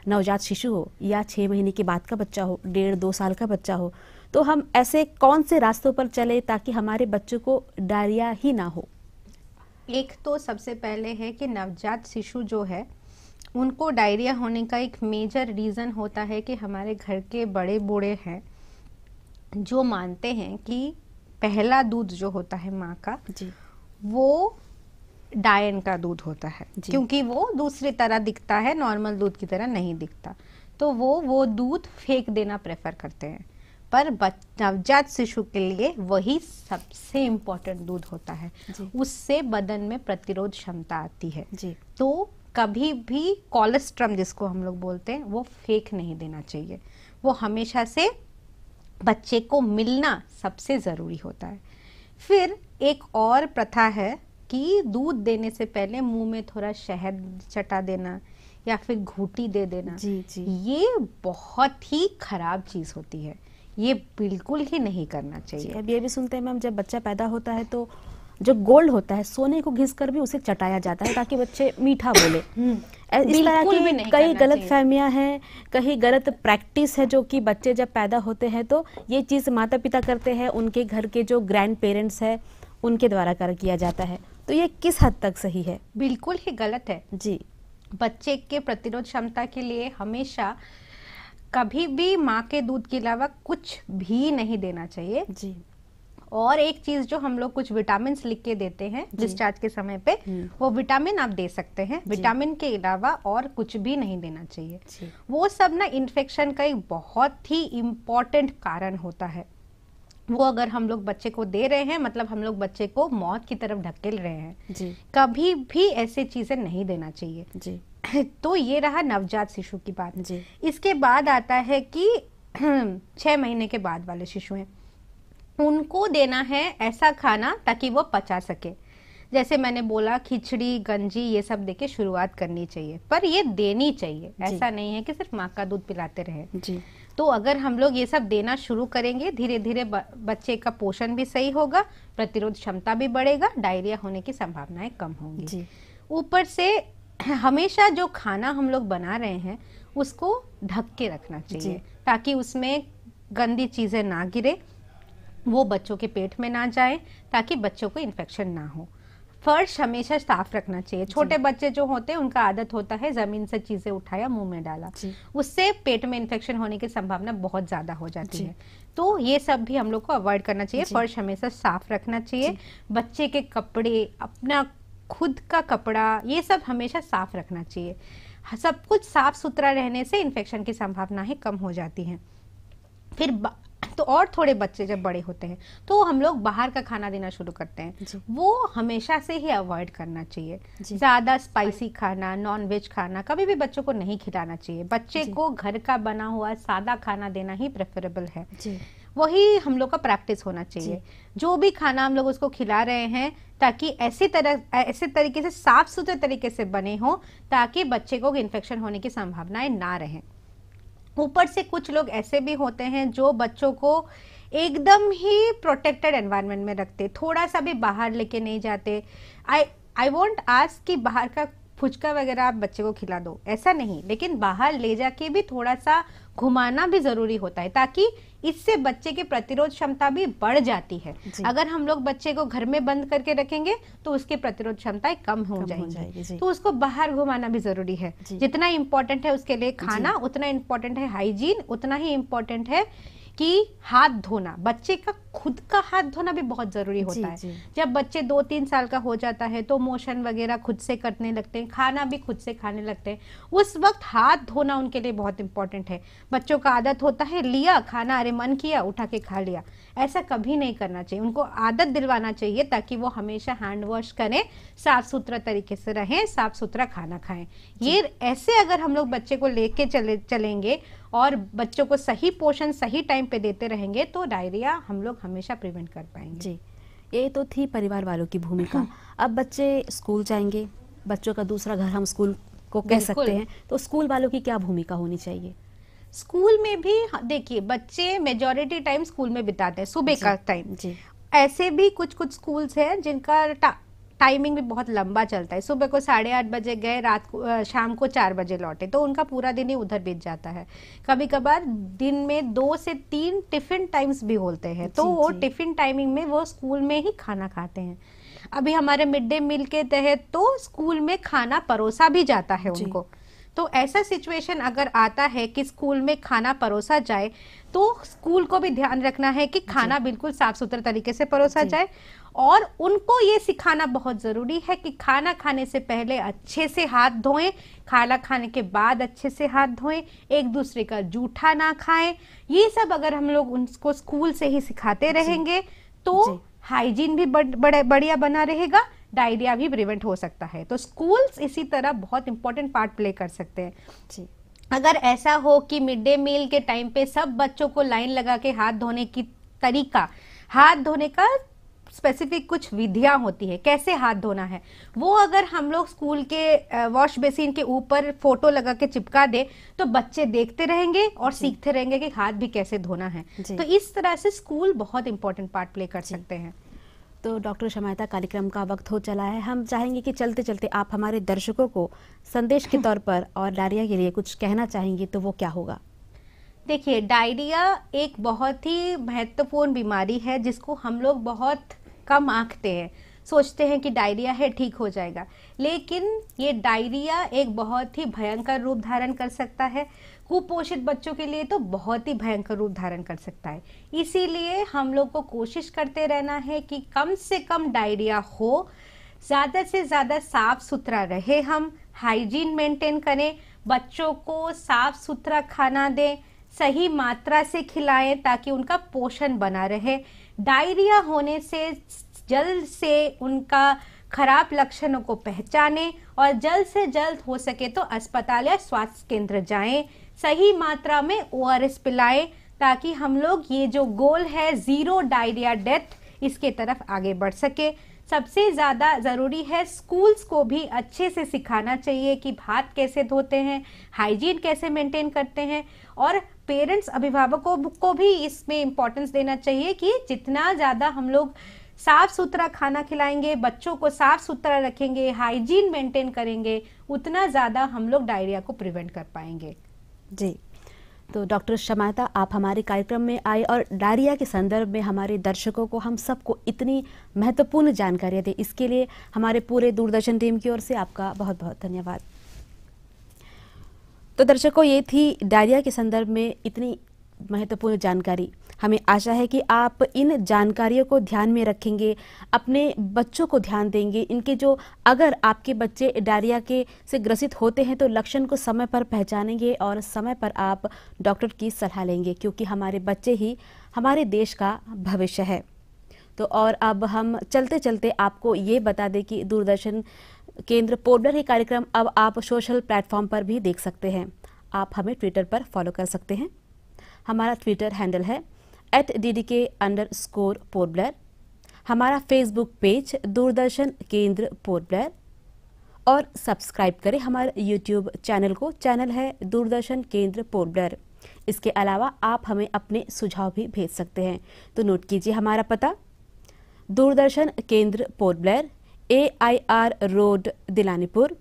नवजात शिशु हो या छः महीने के बाद का बच्चा हो डेढ़ दो साल का बच्चा हो तो हम ऐसे कौन से रास्तों पर चले ताकि हमारे बच्चों को डायरिया ही ना हो एक तो सबसे पहले है कि नवजात शिशु जो है उनको डायरिया होने का एक मेजर रीज़न होता है कि हमारे घर के बड़े बूढ़े हैं जो मानते हैं कि पहला दूध जो होता है माँ का जी वो डायन का दूध होता है क्योंकि वो दूसरी तरह दिखता है नॉर्मल दूध की तरह नहीं दिखता तो वो वो दूध फेंक देना प्रेफर करते हैं पर नवजात शिशु के लिए वही सबसे इम्पोर्टेंट दूध होता है उससे बदन में प्रतिरोध क्षमता आती है जी तो कभी भी कोलेस्ट्रम जिसको हम लोग बोलते हैं वो फेंक नहीं देना चाहिए वो हमेशा से बच्चे को मिलना सबसे ज़रूरी होता है फिर एक और प्रथा है कि दूध देने से पहले मुंह में थोड़ा शहद चटा देना या फिर घूटी दे देना जी जी ये बहुत ही खराब चीज़ होती है ये बिल्कुल ही नहीं करना चाहिए अब ये भी सुनते हैं मैम जब बच्चा पैदा होता है तो जो गोल्ड होता है सोने को घिस भी उसे चटाया जाता है ताकि बच्चे मीठा बोले हम्म। इस तरह की कई गलत फहमियाँ हैं कहीं गलत प्रैक्टिस है जो कि बच्चे जब पैदा होते हैं तो ये चीज़ माता पिता करते हैं उनके घर के जो ग्रैंड पेरेंट्स है उनके द्वारा कर किया जाता है तो ये किस हद तक सही है बिल्कुल ही गलत है जी बच्चे के प्रतिरोध क्षमता के लिए हमेशा कभी भी माँ के दूध के अलावा कुछ भी नहीं देना चाहिए जी और एक चीज जो हम लोग कुछ विटामिन लिख के देते हैं डिस्चार्ज के समय पे हम्म। वो विटामिन आप दे सकते हैं विटामिन के अलावा और कुछ भी नहीं देना चाहिए वो सब ना इन्फेक्शन का एक बहुत ही इम्पोर्टेंट कारण होता है वो अगर हम लोग बच्चे को दे रहे हैं मतलब हम लोग बच्चे को मौत की तरफ ढकेल रहे हैं जी। कभी भी ऐसी चीजें नहीं देना चाहिए जी। (coughs) तो ये रहा नवजात शिशु की बात जी इसके बाद आता है कि (coughs) छह महीने के बाद वाले शिशु हैं उनको देना है ऐसा खाना ताकि वो पचा सके जैसे मैंने बोला खिचड़ी गंजी ये सब देके शुरुआत करनी चाहिए पर ये देनी चाहिए ऐसा नहीं है कि सिर्फ माँ का दूध पिलाते रहे जी तो अगर हम लोग ये सब देना शुरू करेंगे धीरे धीरे बच्चे का पोषण भी सही होगा प्रतिरोध क्षमता भी बढ़ेगा डायरिया होने की संभावनाएं कम होंगी ऊपर से हमेशा जो खाना हम लोग बना रहे हैं उसको ढक के रखना चाहिए ताकि उसमें गंदी चीज़ें ना गिरे वो बच्चों के पेट में ना जाए ताकि बच्चों को इन्फेक्शन ना हो फर्श हमेशा साफ रखना चाहिए छोटे बच्चे जो होते हैं उनका आदत होता है जमीन से चीजें उठाया मुंह में डाला उससे पेट में इन्फेक्शन होने की संभावना बहुत ज्यादा हो जाती है तो ये सब भी हम लोग को अवॉइड करना चाहिए फर्श हमेशा साफ रखना चाहिए बच्चे के कपड़े अपना खुद का कपड़ा ये सब हमेशा साफ रखना चाहिए सब कुछ साफ सुथरा रहने से इन्फेक्शन की संभावनाएं कम हो जाती हैं फिर तो और थोड़े बच्चे जब बड़े होते हैं तो हम लोग बाहर का खाना देना शुरू करते हैं वो हमेशा से ही अवॉइड करना चाहिए ज़्यादा स्पाइसी खाना नॉन वेज खाना कभी भी बच्चों को नहीं खिलाना चाहिए बच्चे को घर का बना हुआ सादा खाना देना ही प्रेफरेबल है वही हम लोग का प्रैक्टिस होना चाहिए जो भी खाना हम लोग उसको खिला रहे हैं ताकि ऐसी तरह ऐसे तरीके से साफ सुथरे तरीके से बने हों ताकि बच्चे को इन्फेक्शन होने की संभावनाएं ना रहें ऊपर से कुछ लोग ऐसे भी होते हैं जो बच्चों को एकदम ही प्रोटेक्टेड एनवायरनमेंट में रखते थोड़ा सा भी बाहर लेके नहीं जाते आई आई वॉन्ट आज कि बाहर का फुचका वगैरह आप बच्चे को खिला दो ऐसा नहीं लेकिन बाहर ले जाके भी थोड़ा सा घुमाना भी जरूरी होता है ताकि इससे बच्चे की प्रतिरोध क्षमता भी बढ़ जाती है अगर हम लोग बच्चे को घर में बंद करके रखेंगे तो उसकी प्रतिरोध क्षमताएं कम हो कम जाएगी, जाएगी तो उसको बाहर घुमाना भी जरूरी है जितना इम्पोर्टेंट है उसके लिए खाना उतना इम्पोर्टेंट है हाइजीन उतना ही इम्पोर्टेंट है कि हाथ धोना बच्चे का खुद का हाथ धोना भी बहुत जरूरी होता जी, है जी. जब बच्चे दो तीन साल का हो जाता है तो मोशन वगैरह खुद से करने लगते हैं खाना भी खुद से खाने लगते हैं उस वक्त हाथ धोना उनके लिए बहुत इंपॉर्टेंट है बच्चों का आदत होता है लिया खाना अरे मन किया उठा के खा लिया ऐसा कभी नहीं करना चाहिए उनको आदत दिलवाना चाहिए ताकि वो हमेशा हैंड वॉश करें साफ सुथरा तरीके से रहें साफ सुथरा खाना खाएं ये ऐसे अगर हम लोग बच्चे को लेके चले चलेंगे और बच्चों को सही पोषण सही टाइम पे देते रहेंगे तो डायरिया हम लोग हमेशा प्रिवेंट कर पाएंगे जी ये तो थी परिवार वालों की भूमिका (clears throat) अब बच्चे स्कूल जाएंगे बच्चों का दूसरा घर हम स्कूल को कह सकते हैं तो स्कूल वालों की क्या भूमिका होनी चाहिए स्कूल में भी हाँ, देखिए बच्चे मेजोरिटी टाइम स्कूल में बिताते हैं सुबह का टाइम ऐसे भी कुछ कुछ स्कूल्स हैं जिनका टाइमिंग भी बहुत लंबा चलता है सुबह को साढ़े आठ बजे गए रात को शाम को चार बजे लौटे तो उनका पूरा दिन ही उधर बीत जाता है कभी कभार दिन में दो से तीन टिफिन टाइम्स भी होते हैं तो वो टिफिन टाइमिंग में वो स्कूल में ही खाना खाते हैं अभी हमारे मिड डे मील के तहत तो स्कूल में खाना परोसा भी जाता है उनको तो ऐसा सिचुएशन अगर आता है कि स्कूल में खाना परोसा जाए तो स्कूल को भी ध्यान रखना है कि खाना बिल्कुल साफ सुथरे तरीके से परोसा जाए और उनको ये सिखाना बहुत ज़रूरी है कि खाना खाने से पहले अच्छे से हाथ धोएं खाना खाने के बाद अच्छे से हाथ धोएं एक दूसरे का जूठा ना खाएं ये सब अगर हम लोग उनको स्कूल से ही सिखाते रहेंगे तो हाइजीन भी बढ़िया बड़, बना रहेगा डायरिया भी प्रिवेंट हो सकता है तो स्कूल्स इसी तरह बहुत इंपॉर्टेंट पार्ट प्ले कर सकते हैं जी अगर ऐसा हो कि मिड डे मील के टाइम पे सब बच्चों को लाइन लगा के हाथ धोने की तरीका हाथ धोने का स्पेसिफिक कुछ विधियां होती है कैसे हाथ धोना है वो अगर हम लोग स्कूल के वॉश बेसिन के ऊपर फोटो लगा के चिपका दे तो बच्चे देखते रहेंगे और सीखते रहेंगे कि हाथ भी कैसे धोना है तो इस तरह से स्कूल बहुत इंपॉर्टेंट पार्ट प्ले कर सकते हैं तो डॉक्टर शमायता कार्यक्रम का वक्त हो चला है हम चाहेंगे कि चलते चलते आप हमारे दर्शकों को संदेश के तौर पर और डायरिया के लिए कुछ कहना चाहेंगे तो वो क्या होगा देखिए डायरिया एक बहुत ही महत्वपूर्ण बीमारी है जिसको हम लोग बहुत कम आंकते हैं सोचते हैं कि डायरिया है ठीक हो जाएगा लेकिन ये डायरिया एक बहुत ही भयंकर रूप धारण कर सकता है कुपोषित बच्चों के लिए तो बहुत ही भयंकर रूप धारण कर सकता है इसीलिए हम लोग को कोशिश करते रहना है कि कम से कम डायरिया हो ज़्यादा से ज़्यादा साफ सुथरा रहे हम हाइजीन मेंटेन करें बच्चों को साफ सुथरा खाना दें सही मात्रा से खिलाएं ताकि उनका पोषण बना रहे डायरिया होने से जल्द से उनका खराब लक्षणों को पहचाने और जल्द से जल्द हो सके तो अस्पताल या स्वास्थ्य केंद्र जाएं सही मात्रा में ओ आर एस पिलाएं ताकि हम लोग ये जो गोल है ज़ीरो डायरिया डेथ इसके तरफ आगे बढ़ सके सबसे ज़्यादा ज़रूरी है स्कूल्स को भी अच्छे से सिखाना चाहिए कि भात कैसे धोते हैं हाइजीन कैसे मेंटेन करते हैं और पेरेंट्स अभिभावकों को भी इसमें इम्पोर्टेंस देना चाहिए कि जितना ज़्यादा हम लोग साफ सुथरा खाना खिलाएंगे बच्चों को साफ सुथरा रखेंगे हाइजीन मेंटेन करेंगे उतना ज़्यादा हम लोग डायरिया को प्रिवेंट कर पाएंगे जी तो डॉक्टर शमाता आप हमारे कार्यक्रम में आए और डायरिया के संदर्भ में हमारे दर्शकों को हम सबको इतनी महत्वपूर्ण जानकारी दें इसके लिए हमारे पूरे दूरदर्शन टीम की ओर से आपका बहुत बहुत धन्यवाद तो दर्शकों ये थी डायरिया के संदर्भ में इतनी महत्वपूर्ण जानकारी हमें आशा है कि आप इन जानकारियों को ध्यान में रखेंगे अपने बच्चों को ध्यान देंगे इनके जो अगर आपके बच्चे डायरिया के से ग्रसित होते हैं तो लक्षण को समय पर पहचानेंगे और समय पर आप डॉक्टर की सलाह लेंगे क्योंकि हमारे बच्चे ही हमारे देश का भविष्य है तो और अब हम चलते चलते आपको ये बता दें कि दूरदर्शन केंद्र पोर्डर ही कार्यक्रम अब आप सोशल प्लेटफॉर्म पर भी देख सकते हैं आप हमें ट्विटर पर फॉलो कर सकते हैं हमारा ट्विटर हैंडल है at D D K underscore स्कोर पोरब्लर हमारा फेसबुक पेज दूरदर्शन केंद्र पोरब्लर और सब्सक्राइब करें हमारे यूट्यूब चैनल को चैनल है दूरदर्शन केंद्र पोरब्लर इसके अलावा आप हमें अपने सुझाव भी भेज सकते हैं तो नोट कीजिए हमारा पता दूरदर्शन केंद्र पोरब्लर ए I R road दिलानीपुर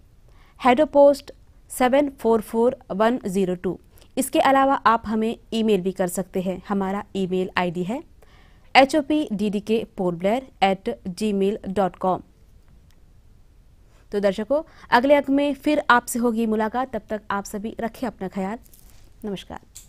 हेडोपोस्ट post seven four four one zero two इसके अलावा आप हमें ईमेल भी कर सकते हैं हमारा ईमेल आईडी है H O P D D K Blair at Gmail dot com तो दर्शकों अगले अंक में फिर आपसे होगी मुलाकात तब तक आप सभी रखें अपना ख्याल नमस्कार